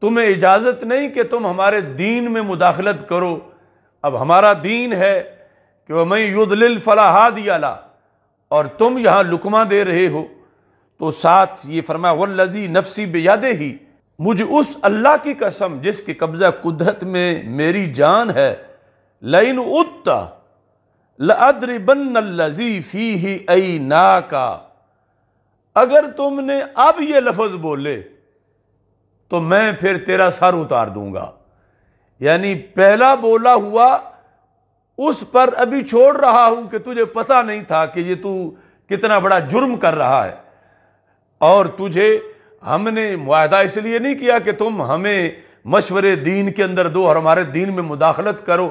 तुम्हें इजाज़त नहीं कि तुम हमारे दीन में मुदाखलत करो अब हमारा दीन है कि वह मैं युद्ल फलाहाद याला और तुम यहाँ लुकमा दे रहे हो तो साथ ये फरमा वल्लजी नफसी बेयाद ही मुझे उस अल्लाह की कसम जिसके कब्ज़ा कुदरत में मेरी जान है लइन उत्ता बन लजी फ़ी ही ऐ ना का अगर तुमने अब ये लफ्ज़ बोले तो मैं फिर तेरा सर उतार दूंगा यानी पहला बोला हुआ उस पर अभी छोड़ रहा हूं कि तुझे पता नहीं था कि ये तू कितना बड़ा जुर्म कर रहा है और तुझे हमने माहदा इसलिए नहीं किया कि तुम हमें मशवरे दीन के अंदर दो और हमारे दीन में मुदाखलत करो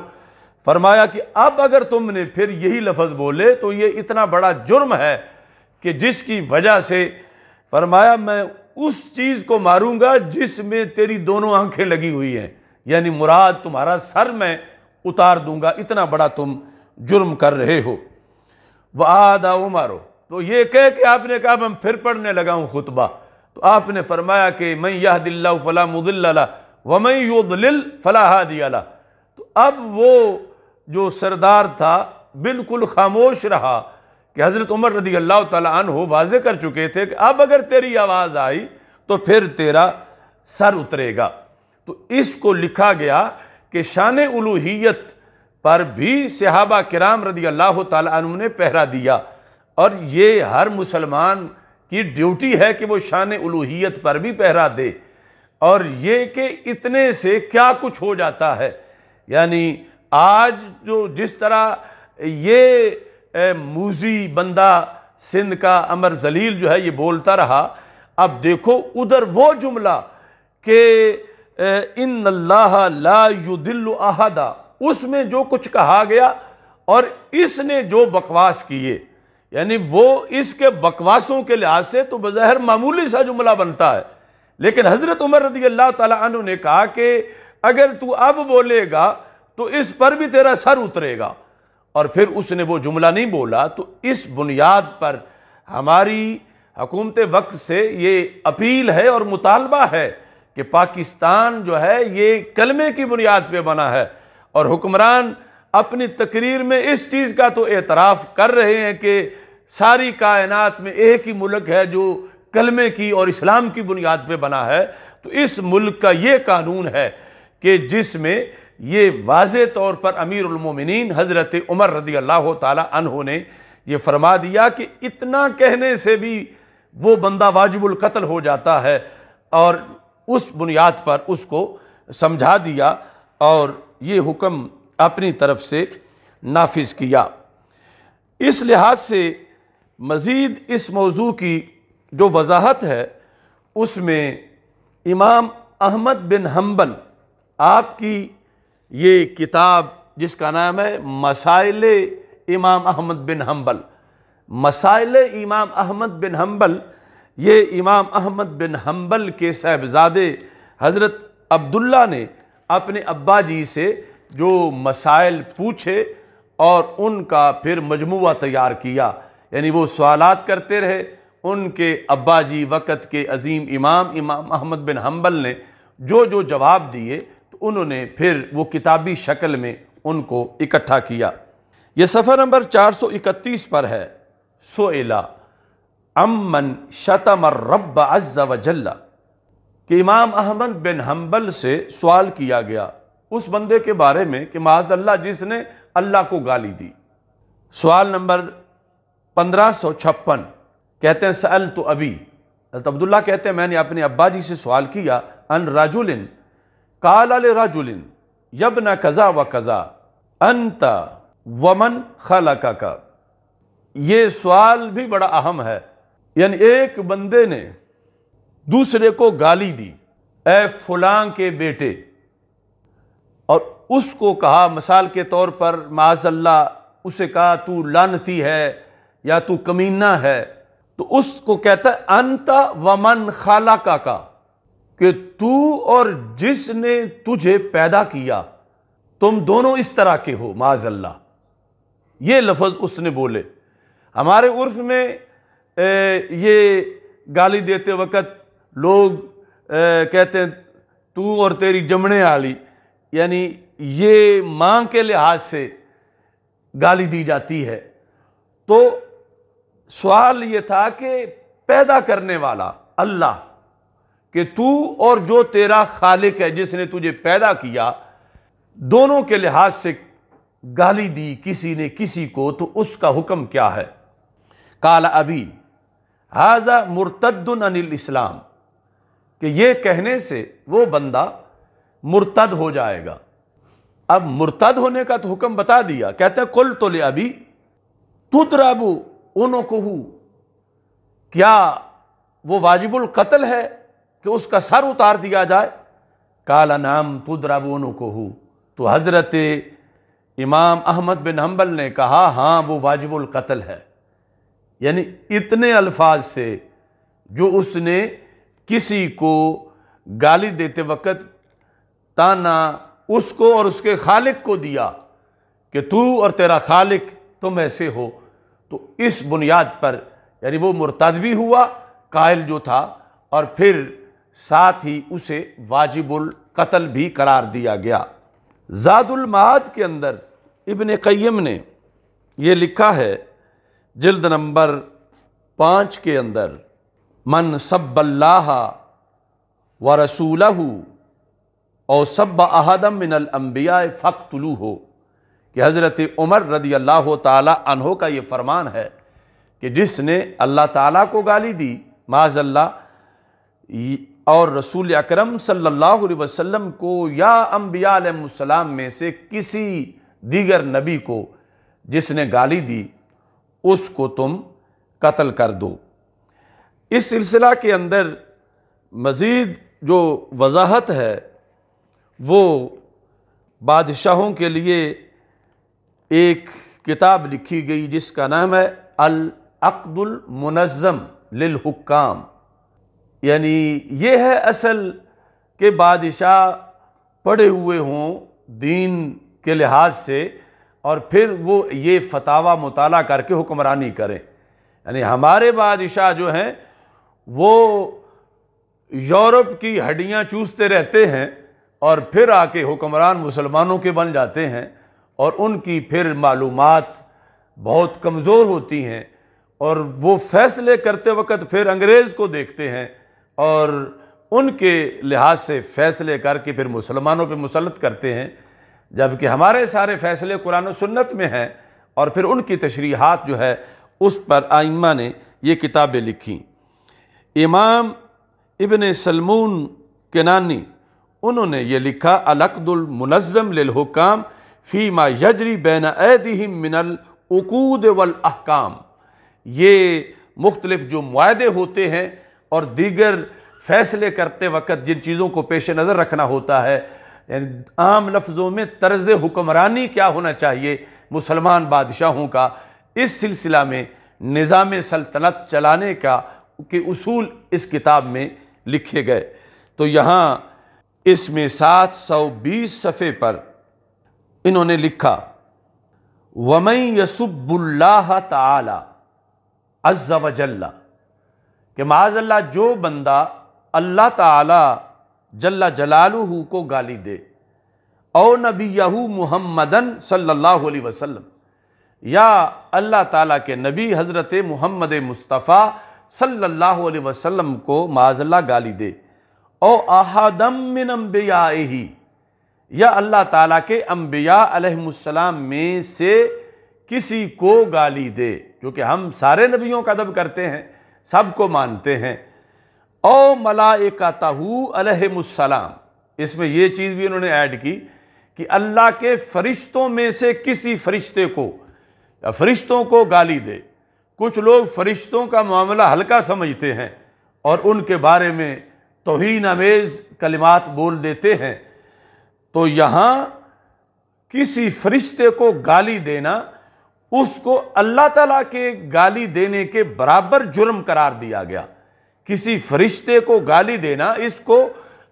फरमाया कि अब अगर तुमने फिर यही लफ्ज़ बोले तो ये इतना बड़ा जुर्म है कि जिसकी वजह से फरमाया मैं उस चीज़ को मारूंगा जिसमें तेरी दोनों आंखें लगी हुई हैं यानी मुराद तुम्हारा सर मैं उतार दूंगा इतना बड़ा तुम जुर्म कर रहे हो वह आदाओ मारो तो ये कह के आपने कहा मैं फिर पढ़ने लगा हूँ खुतबा तो आपने फरमाया कि मैं यह दिल्ला फ़ला मुदिल्ला व मैं यो दिल फ़लाहा तो अब वो जो सरदार था बिल्कुल खामोश रहा कि हज़रत उमर रदी अल्लाह तन हो वाजे कर चुके थे कि अब अगर तेरी आवाज़ आई तो फिर तेरा सर उतरेगा तो इसको लिखा गया कि शान उलूहियत पर भी सहाबा कराम रदी अल्लाह तु ने पहरा दिया और ये हर मुसलमान की ड्यूटी है कि वो शान उलूत पर भी पहरा दे और ये कि इतने से क्या कुछ हो जाता है यानी आज जो जिस तरह ये मूजी बंदा सिंध का अमर जलील जो है ये बोलता रहा अब देखो उधर वो जुमला के इन अल्लाह ला युदिल अहदा उसमें जो कुछ कहा गया और इसने जो बकवास किए यानी वो इसके बकवासों के लिहाज से तो बज़ाहिर मामूली सा जुमला बनता है लेकिन हज़रत उमर रदी अल्लाह तु ने कहा कि अगर तू अब बोलेगा तो इस पर भी तेरा सर उतरेगा और फिर उसने वो जुमला नहीं बोला तो इस बुनियाद पर हमारी हकूमत वक्त से ये अपील है और मुतालबा है कि पाकिस्तान जो है ये कलमे की बुनियाद पर बना है और हुक्मरान अपनी तकरीर में इस चीज़ का तो एतराफ़ कर रहे हैं कि सारी कायनात में एक ही मुल्क है जो कलमे की और इस्लाम की बुनियाद पर बना है तो इस मुल्क का ये कानून है कि जिसमें ये वाज तौर पर अमीरमिन हज़रत उमर रदी अल्लाह तहों ने यह फरमा दिया कि इतना कहने से भी वो बंदा वाजिबुलकतल हो जाता है और उस बुनियाद पर उसको समझा दिया और ये हुक्म अपनी तरफ से नाफिज किया इस लिहाज से मज़ीद इस मौजू की जो वजाहत है उसमें इमाम अहमद बिन हम्बल आपकी ये किताब जिसका नाम है मसाइल इमाम अहमद बिन हम्बल मसाइल इमाम अहमद बिन हम्बल ये इमाम अहमद बिन हम्बल के साहबजादे हज़रत अब्दुल्ला ने अपने अब्बा जी से जो मसाइल पूछे और उनका फिर मजमू तैयार किया यानी वो सवालत करते रहे उनके अब्बा जी वक़्त के अजीम इमाम इमाम अहमद बिन हम्बल ने जो जो जवाब दिए तो उन्होंने फिर वो किताबी शक्ल में उनको इकट्ठा किया ये सफ़र नंबर 431 पर है सोएला अमन शतमर रब अज़्ज़ा वजल्ला कि इमाम अहमद बिन हम्बल से सवाल किया गया उस बंदे के बारे में कि माजल्ला जिसने अल्लाह को गाली दी सवाल नंबर पंद्रह सौ छप्पन कहते हैं सल तो अभी अब्दुल्ला कहते हैं मैंने अपने अब्बा जी से सवाल किया अन राजुलिन काला राजुलिन यब न कज़ा व कज़ा अंत वमन खला का ये सवाल भी बड़ा अहम है यानी एक बंदे ने दूसरे को गाली दी ए फलां के बेटे और उसको कहा मिसाल के तौर पर माजल्ला उसे कहा तू लानती है या तू कमीना है तो उसको कहता है अंता वमन खाला का, का। कि तू और जिसने तुझे पैदा किया तुम दोनों इस तरह के हो माजल्ला ये लफज उसने बोले हमारे उर्फ में ये गाली देते वक़्त लोग कहते हैं तू और तेरी जमने आली यानी ये माँ के लिहाज से गाली दी जाती है तो सवाल ये था कि पैदा करने वाला अल्लाह कि तू और जो तेरा खालिक है जिसने तुझे पैदा किया दोनों के लिहाज से गाली दी किसी ने किसी को तो उसका हुक्म क्या है काला अभी हाजा मुर्तदन अनिल इस्लाम कि ये कहने से वो बंदा मुर्तद हो जाएगा अब मुर्तद होने का तो हुक्म बता दिया कहते हैं कुल तो ले अभी उन्हों को कहू क्या वो वाजिबुल कत्ल है कि उसका सर उतार दिया जाए काला नाम तुद्राबोन को हो तो हज़रत इमाम अहमद बिन हम्बल ने कहा हाँ वो वाजिबुल कत्ल है यानी इतने अल्फाज से जो उसने किसी को गाली देते वक्त ताना उसको और उसके खालिक को दिया कि तू और तेरा खालिक तुम ऐसे हो तो इस बुनियाद पर यानी वो मुर्तद भी हुआ कायल जो था और फिर साथ ही उसे वाजिबुल कत्ल भी करार दिया गया जादुलमाद के अंदर इबन क़य्यम ने ये लिखा है जल्द नंबर पाँच के अंदर मन सब्बल्लाह व रसूलह और सब अहदम मिनल अम्बिया फ़क्तलू हो कि हज़रत उमर रदी अल्लाह तहों का ये फ़रमान है कि जिसने अल्लाह ताला को गाली दी माजल्ला और रसूल अकरम सल्लल्लाहु अलैहि वसल्लम को या अम्बियालाम में से किसी दीगर नबी को जिसने गाली दी उसको तुम कत्ल कर दो इस सिलसिला के अंदर मज़ीद जो वजाहत है वो बादशाहों के लिए एक किताब लिखी गई जिसका नाम है अल अकदुल मुनज़म लिल यानी ये है असल के बादशाह पड़े हुए हों दीन के लिहाज से और फिर वो ये फतावा मुताला करके हुक्मरानी करें यानी हमारे बादशाह जो हैं वो यूरोप की हड्डियां चूसते रहते हैं और फिर आके हुक्मरान मुसलमानों के बन जाते हैं और उनकी फिर मालूम बहुत कमज़ोर होती हैं और वो फैसले करते वक्त फिर अंग्रेज़ को देखते हैं और उनके लिहाज से फ़ैसले करके फिर मुसलमानों पर मुसलत करते हैं जबकि हमारे सारे फ़ैसले कुरान सुन्नत में हैं और फिर उनकी तशरीहत जो है उस पर आइमा ने ये किताबें लिखी इमाम इबन सलमून नानी उन्होंने ये लिखा अलकदुलमनज़म लहुकाम फ़ी मा यजरी बैन अदिम मिनल उकूद वल अहकाम ये मुख्तलिफ जो माहे होते हैं और दीगर फैसले करते वक्त जिन चीज़ों को पेश नज़र रखना होता है यानी आम लफ्ज़ों में तर्ज हुक्मरानी क्या होना चाहिए मुसलमान बादशाहों का इस सिलसिला में निज़ाम सल्तनत चलाने का के असूल इस किताब में लिखे गए तो यहाँ इसमें सात सौ बीस सफ़े पर इन्होंने लिखा वमई यसुबुल्ला तला अज्जा वजल्ला कि माजल्ला जो बंदा अल्लाह ताला जल्ला जलालू को गाली दे और नबी यहू मुहम्मदन सल्लल्लाहु अलैहि वसल्लम या अल्लाह ताला के नबी हज़रत मुहम्मद मुस्तफ़ा सल्लल्लाहु अलैहि वसल्लम को माजल्ला गाली दे और अहदम मिन ही या अल्लाह ताला के अम्बिया अलैहिस्सलाम में से किसी को गाली दे क्योंकि हम सारे नबियों का अदब करते हैं सबको मानते हैं ओ तहू अलहमसलाम इसमें यह चीज़ भी उन्होंने ऐड की कि अल्लाह के फरिश्तों में से किसी फरिश्ते को फरिश्तों को गाली दे कुछ लोग फरिश्तों का मामला हल्का समझते हैं और उनके बारे में तोहन आमेज़ कलिमात बोल देते हैं तो यहाँ किसी फरिश्ते को गाली देना उसको अल्लाह ताला के गाली देने के बराबर जुर्म करार दिया गया किसी फरिश्ते को गाली देना इसको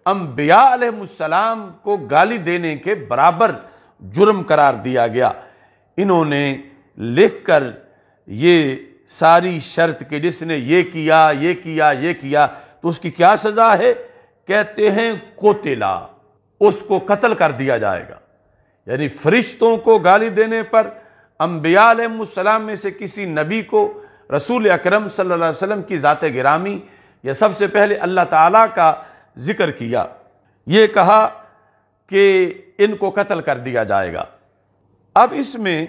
अम्बिया को गाली देने के बराबर जुर्म करार दिया गया इन्होंने लिखकर ये सारी शर्त के जिसने ये किया ये किया ये किया तो उसकी क्या सज़ा है कहते हैं कोतिला उसको कत्ल कर दिया जाएगा यानी फरिश्तों को गाली देने पर अम्बियालम में से किसी नबी को रसूल अकरम सल्लल्लाहु अलैहि वसल्लम की ज़ात गिरामी या सबसे पहले अल्लाह ताला का ज़िक्र किया ये कहा कि इनको कत्ल कर दिया जाएगा अब इसमें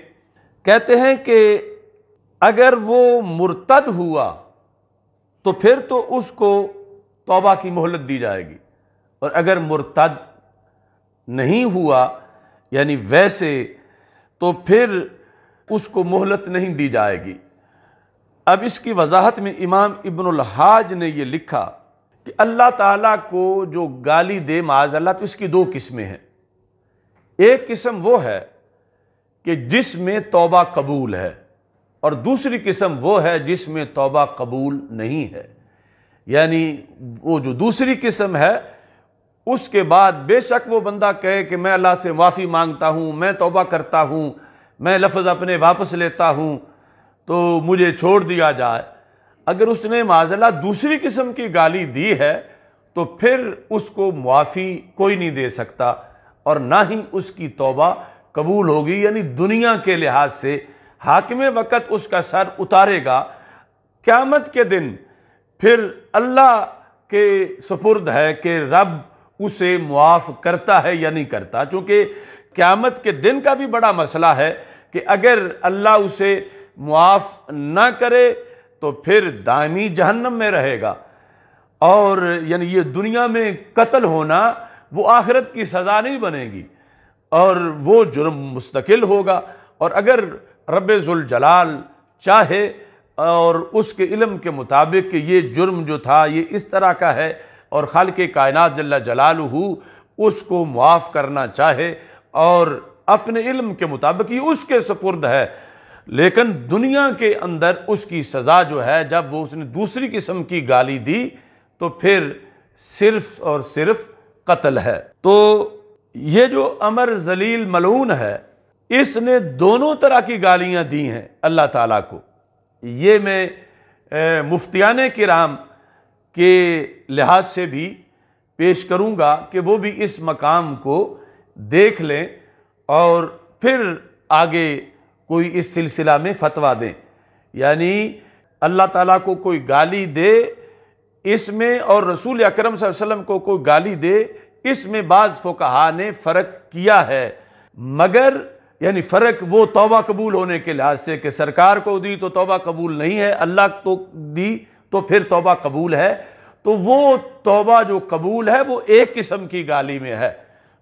कहते हैं कि अगर वो मुर्तद हुआ तो फिर तो उसको तोबा की मोहलत दी जाएगी और अगर मुर्तद नहीं हुआ यानी वैसे तो फिर उसको मोहलत नहीं दी जाएगी अब इसकी वजाहत में इमाम इब्नुल हाज ने यह लिखा कि अल्लाह ताला को जो गाली दे माजल्ला तो इसकी दो किस्में हैं एक किस्म वो है कि जिसमें तौबा कबूल है और दूसरी किस्म वो है जिसमें तौबा कबूल नहीं है यानी वो जो दूसरी किस्म है उसके बाद बेशक वो बंदा कहे कि मैं अल्लाह से माफ़ी मांगता हूँ मैं तौबा करता हूँ मैं लफ्ज़ अपने वापस लेता हूँ तो मुझे छोड़ दिया जाए अगर उसने माजला दूसरी किस्म की गाली दी है तो फिर उसको मुआफ़ी कोई नहीं दे सकता और ना ही उसकी तोबा कबूल होगी यानी दुनिया के लिहाज से हाकिम वक़्त उसका सर उतारेगा क़्यामत के दिन फिर अल्लाह के सपुर्द है कि रब उसे मुआफ़ करता है या नहीं करता चूँकि क़्यामत के दिन का भी बड़ा मसला है कि अगर अल्लाह उसे मुआफ़ ना करे तो फिर दायमी जहन्नम में रहेगा और यानी ये दुनिया में कत्ल होना वो आखिरत की सज़ा नहीं बनेगी और वो जुर्म मुस्तकिल होगा और अगर रबाल चाहे और उसके इलम के मुताबिक ये जुर्म जो था ये इस तरह का है और खाल के कायनात जल्ला जलाल उसको मुआफ़ करना चाहे और अपने इल्म के मुताबिक ही उसके सपुर्द है लेकिन दुनिया के अंदर उसकी सज़ा जो है जब वो उसने दूसरी किस्म की गाली दी तो फिर सिर्फ और सिर्फ कत्ल है तो ये जो अमर जलील मलून है इसने दोनों तरह की गालियाँ दी हैं अल्लाह ताला को ये मैं मुफ्तियान मुफ्तियान किराम के लिहाज से भी पेश करूँगा कि वो भी इस मकाम को देख लें और फिर आगे कोई इस सिलसिला में फतवा दें यानी अल्लाह ताला को कोई गाली दे इसमें और रसूल अकरम वसल्लम को कोई गाली दे इसमें बाज़ फ़ुकहा ने फ़र्क किया है मगर यानी फ़र्क वो तोबा कबूल होने के लिहाज से कि सरकार को दी तो तोबा कबूल नहीं है अल्लाह को तो दी तो फिर तोबा कबूल है तो वो तोबा जो कबूल है वो एक किस्म की गाली में है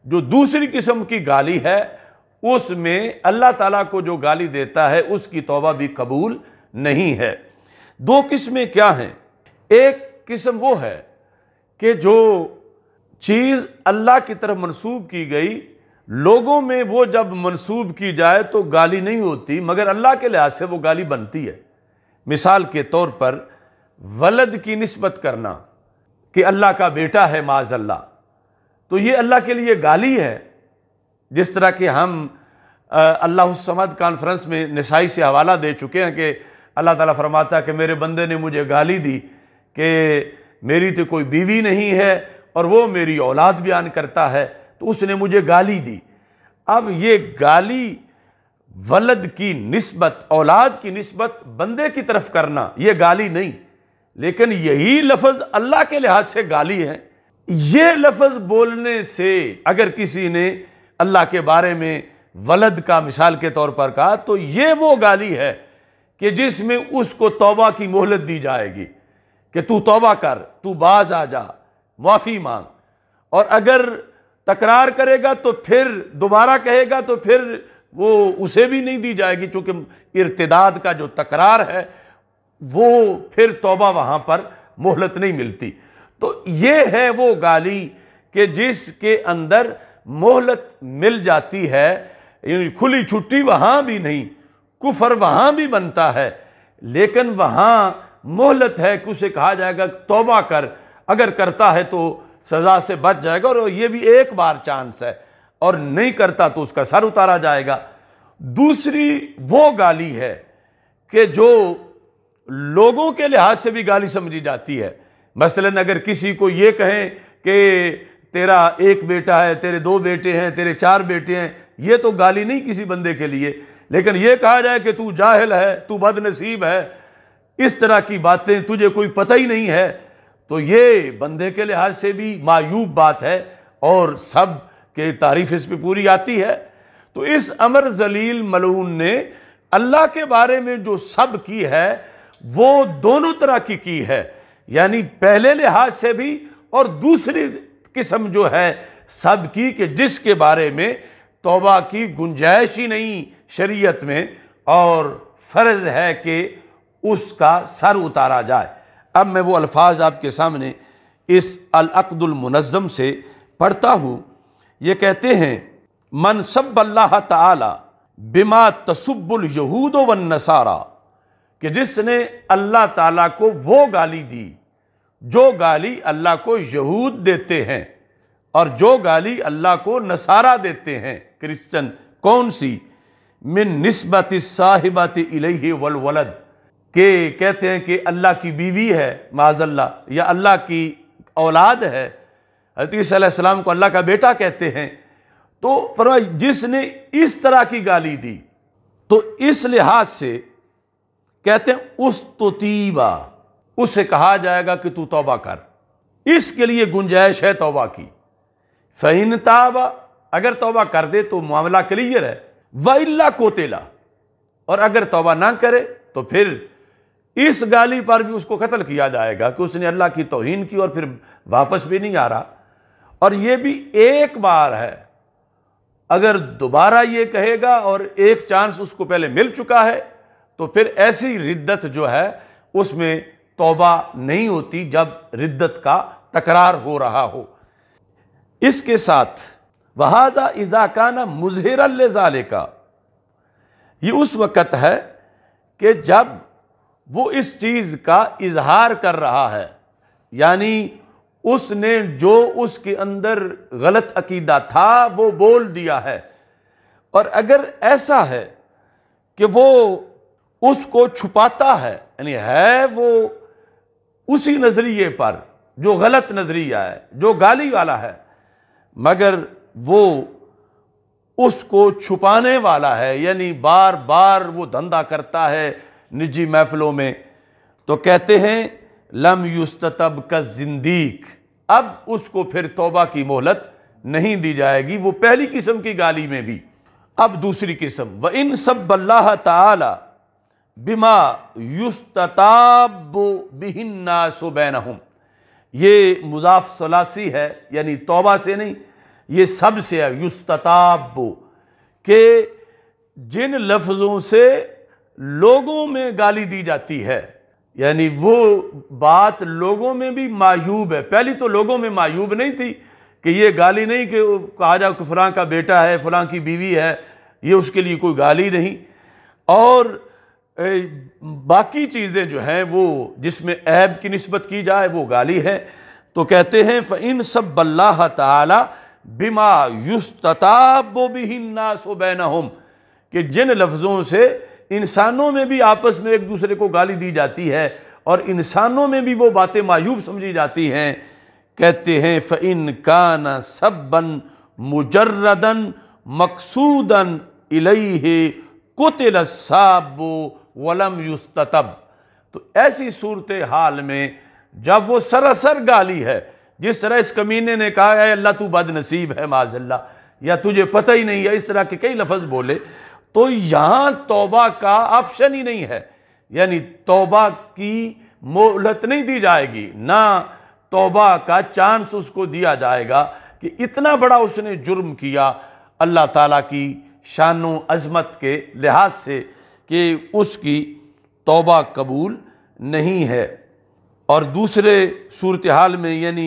जो दूसरी किस्म की गाली है उसमें अल्लाह ताला को जो गाली देता है उसकी तौबा भी कबूल नहीं है दो किस्में क्या हैं एक किस्म वो है कि जो चीज़ अल्लाह की तरफ मनसूब की गई लोगों में वो जब मनसूब की जाए तो गाली नहीं होती मगर अल्लाह के लिहाज से वो गाली बनती है मिसाल के तौर पर वलद की नस्बत करना कि अल्लाह का बेटा है माज़ अल्लाह तो ये अल्लाह के लिए गाली है जिस तरह के हम अल्लाह समद कॉन्फ्रेंस में नसाई से हवाला दे चुके हैं कि अल्लाह ताला फरमाता कि मेरे बंदे ने मुझे गाली दी कि मेरी तो कोई बीवी नहीं है और वो मेरी औलाद बयान करता है तो उसने मुझे गाली दी अब ये गाली वलद की नस्बत औलाद की नस्बत बंदे की तरफ करना ये गाली नहीं लेकिन यही लफ्ज़ अल्लाह के लिहाज से गाली है ये लफ्ज़ बोलने से अगर किसी ने अल्लाह के बारे में वलद का मिसाल के तौर पर कहा तो ये वो गाली है कि जिसमें उसको तोबा की मोहलत दी जाएगी कि तू तोबा कर तू बाज आ जा माफ़ी मांग और अगर तकरार करेगा तो फिर दोबारा कहेगा तो फिर वो उसे भी नहीं दी जाएगी चूँकि इर्तदाद का जो तकरार है वो फिर तोबा वहाँ पर मोहलत नहीं मिलती तो ये है वो गाली कि जिसके अंदर मोहलत मिल जाती है यानी खुली छुट्टी वहाँ भी नहीं कुफर वहाँ भी बनता है लेकिन वहाँ मोहलत है कि उसे कहा जाएगा तोबा कर अगर करता है तो सज़ा से बच जाएगा और ये भी एक बार चांस है और नहीं करता तो उसका सर उतारा जाएगा दूसरी वो गाली है कि जो लोगों के लिहाज से भी गाली समझी जाती है मसलन अगर किसी को ये कहें कि तेरा एक बेटा है तेरे दो बेटे हैं तेरे चार बेटे हैं ये तो गाली नहीं किसी बंदे के लिए लेकिन ये कहा जाए कि तू जाहिल है तू बदनसीब है इस तरह की बातें तुझे कोई पता ही नहीं है तो ये बंदे के लिहाज से भी मायूब बात है और सब के तारीफ इस पर पूरी आती है तो इस अमर जलील मलून ने अल्लाह के बारे में जो सब की है वो दोनों तरह की की है यानी पहले लिहाज से भी और दूसरी किस्म जो है सब की कि जिसके बारे में तोबा की गुंजाइश ही नहीं शरीयत में और फ़र्ज़ है कि उसका सर उतारा जाए अब मैं वो अल्फाज आपके सामने इस अलअदुलमनज़म से पढ़ता हूँ ये कहते हैं सब अल्लाह ताला बिमा तसब्बुल यहूद वन नसारा कि जिसने अल्लाह ताला को वो गाली दी जो गाली अल्लाह को यहूद देते हैं और जो गाली अल्लाह को नसारा देते हैं क्रिश्चन कौन सी मिन नस्बत साहिबत इलही वल वलद के कहते हैं कि अल्लाह की बीवी है माजल्ला या अल्लाह की औलाद है हतीसम को अल्लाह का बेटा कहते हैं तो फरमा जिसने इस तरह की गाली दी तो इस लिहाज से कहते हैं उस तोतीबा उससे कहा जाएगा कि तू तौबा कर इसके लिए गुंजाइश है तौबा की फ़हीन ताबा अगर तौबा कर दे तो मामला क्लियर है वल्ला कोतेला और अगर तौबा ना करे तो फिर इस गाली पर भी उसको कत्ल किया जाएगा कि उसने अल्लाह की तोहन की और फिर वापस भी नहीं आ रहा और ये भी एक बार है अगर दोबारा ये कहेगा और एक चांस उसको पहले मिल चुका है तो फिर ऐसी रिद्दत जो है उसमें तौबा नहीं होती जब रिद्दत का तकरार हो रहा हो इसके साथ वहाजा इजाकाना मुजहर जाले का ये उस वक़्त है कि जब वो इस चीज़ का इजहार कर रहा है यानी उसने जो उसके अंदर गलत अकीदा था वो बोल दिया है और अगर ऐसा है कि वो उसको छुपाता है यानी है वो उसी नज़रिए पर जो गलत नज़रिया है जो गाली वाला है मगर वो उसको छुपाने वाला है यानी बार बार वो धंधा करता है निजी महफलों में तो कहते हैं लम युस्तब का जिंदीक अब उसको फिर तोबा की मोहलत नहीं दी जाएगी वो पहली किस्म की गाली में भी अब दूसरी किस्म व इन सब बल्ला ताला बिमा युस्तताब बिहिन्ना सुबैन ये मुजाफ सलासी है यानी तोबा से नहीं ये सब से है युस्तताब के जिन लफ्ज़ों से लोगों में गाली दी जाती है यानी वो बात लोगों में भी मायूब है पहली तो लोगों में मायूब नहीं थी कि ये गाली नहीं कि कहा जा फ़लाँ का बेटा है फ़लाँ की बीवी है ये उसके लिए कोई गाली नहीं और बाकी चीज़ें जो हैं वो जिसमें ऐब की नस्बत की जाए वो गाली है तो कहते हैं फ़िन सब बल्ला तला बिमा युस्ताब भी नासोबैन हम कि जिन लफ्ज़ों से इंसानों में भी आपस में एक दूसरे को गाली दी जाती है और इंसानों में भी वो बातें मायूब समझी जाती हैं कहते हैं फ़िन काना सबन मुजर्रदन मकसूदन इलई कुतिल साबो वलम युस्ततब तो ऐसी सूरत हाल में जब वो सरासर गाली है जिस तरह इस कमीने ने कहा है अल्लाह तू बद नसीब है माजल्ला या तुझे पता ही नहीं है इस तरह के कई लफ्ज़ बोले तो यहाँ तोबा का ऑप्शन ही नहीं है यानी तोबा की मोहलत नहीं दी जाएगी ना तोबा का चांस उसको दिया जाएगा कि इतना बड़ा उसने जुर्म किया अल्लाह ताला की शान अज़मत के लिहाज से कि उसकी तोबा कबूल नहीं है और दूसरे सूरत हाल में यानी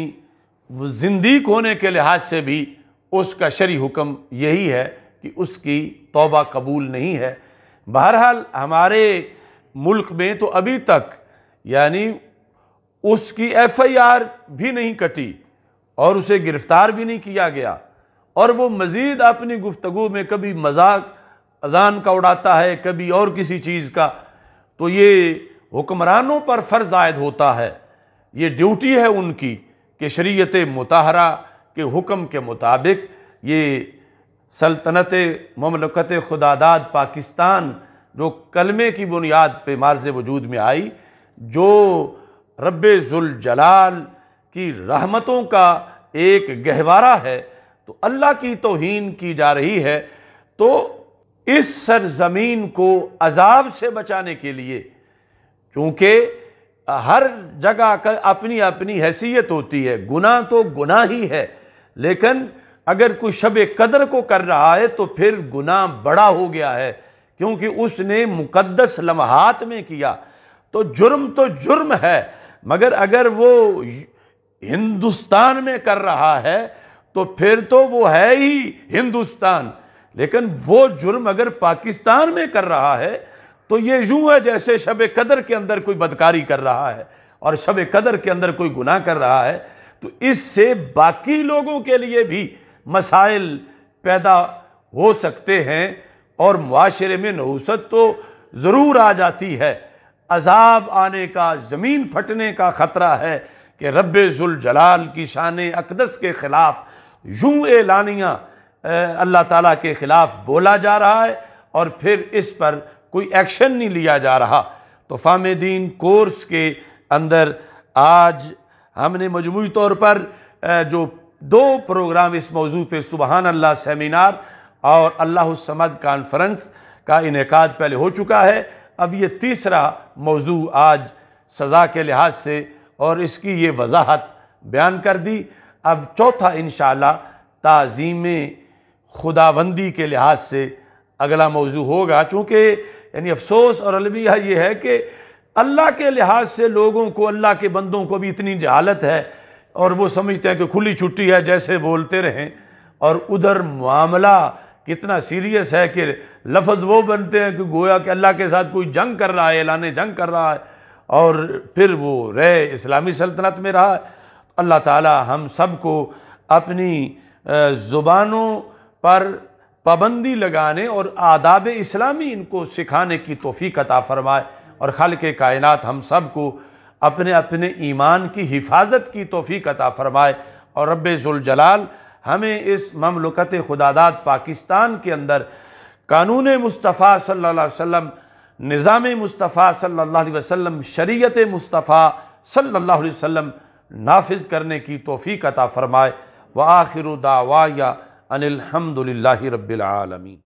जिंदी होने के लिहाज से भी उसका शरी हुक्म यही है कि उसकी तोबा कबूल नहीं है बहरहाल हमारे मुल्क में तो अभी तक यानी उसकी एफआईआर भी नहीं कटी और उसे गिरफ़्तार भी नहीं किया गया और वो मज़ीद अपनी गुफ्तु में कभी मजाक अजान का उड़ाता है कभी और किसी चीज़ का तो ये हुक्मरानों पर फ़र्ज़ आयद होता है ये ड्यूटी है उनकी कि शरीयत मतहरा के हुक्म के मुताबिक ये सल्तनत ममलकत खुदादाद पाकिस्तान जो कलमे की बुनियाद पे मार्ज वजूद में आई जो जलाल की रहमतों का एक गहवारा है तो अल्लाह की तोहन की जा रही है तो इस सरजमीन को अजाब से बचाने के लिए चूँकि हर जगह का अपनी अपनी हैसियत होती है गुनाह तो गुनाह ही है लेकिन अगर कोई शब कदर को कर रहा है तो फिर गुनाह बड़ा हो गया है क्योंकि उसने मुकद्दस लम्हात में किया तो जुर्म तो जुर्म है मगर अगर वो हिंदुस्तान में कर रहा है तो फिर तो वो है ही हिंदुस्तान लेकिन वो जुर्म अगर पाकिस्तान में कर रहा है तो ये यूँ है जैसे शब कदर के अंदर कोई बदकारी कर रहा है और शब कदर के अंदर कोई गुनाह कर रहा है तो इससे बाकी लोगों के लिए भी मसाइल पैदा हो सकते हैं और माशरे में नहूसत तो ज़रूर आ जाती है अजाब आने का ज़मीन फटने का ख़तरा है कि रब जलाल की शान अकदस के ख़िलाफ़ यूँ एलानियाँ अल्लाह ताला के ख़िलाफ़ बोला जा रहा है और फिर इस पर कोई एक्शन नहीं लिया जा रहा तो फ़ाम दीन कोर्स के अंदर आज हमने मजमू तौर पर जो दो प्रोग्राम इस मौजू पर सुबहान अल्लाह सेमिनार और अल्लाह समद कॉन्फ्रेंस का इनका पहले हो चुका है अब ये तीसरा मौजू आज सज़ा के लिहाज से और इसकी ये वजाहत बयान कर दी अब चौथा इन शाज़ीम खुदाबंदी के लिहाज से अगला मौजू होगा चूँकि यानी अफसोस और अलमिया ये है कि अल्लाह के लिहाज से लोगों को अल्लाह के बंदों को भी इतनी जहालत है और वो समझते हैं कि खुली छुट्टी है जैसे बोलते रहें और उधर मामला कितना सीरियस है कि लफ्ज़ वो बनते हैं कि गोया कि अल्लाह के साथ कोई जंग कर रहा है ऐलान जंग कर रहा है और फिर वो रहे इस्लामी सल्तनत में रहा अल्लाह ताला हम सब को अपनी ज़ुबानों पर पाबंदी लगाने और आदाब इस्लामी इनको सिखाने की तोफ़ी अता फ़रमाए और खल के कायनत हम सब को अपने अपने ईमान की हिफाजत की तोफ़ी कता फ़रमाए और रबाल हमें इस ममलकत खुदादाद पाकिस्तान के अंदर कानून मुस्तफ़ा सल्ला वसम निज़ाम मुस्तफ़ा सल्ला वसम शरीत मुस्तफ़ा सल्ला वसम नाफिज करने की तोफ़ी अता फ़रमाए व आखिर दावा या ان الحمد لله رب العالمين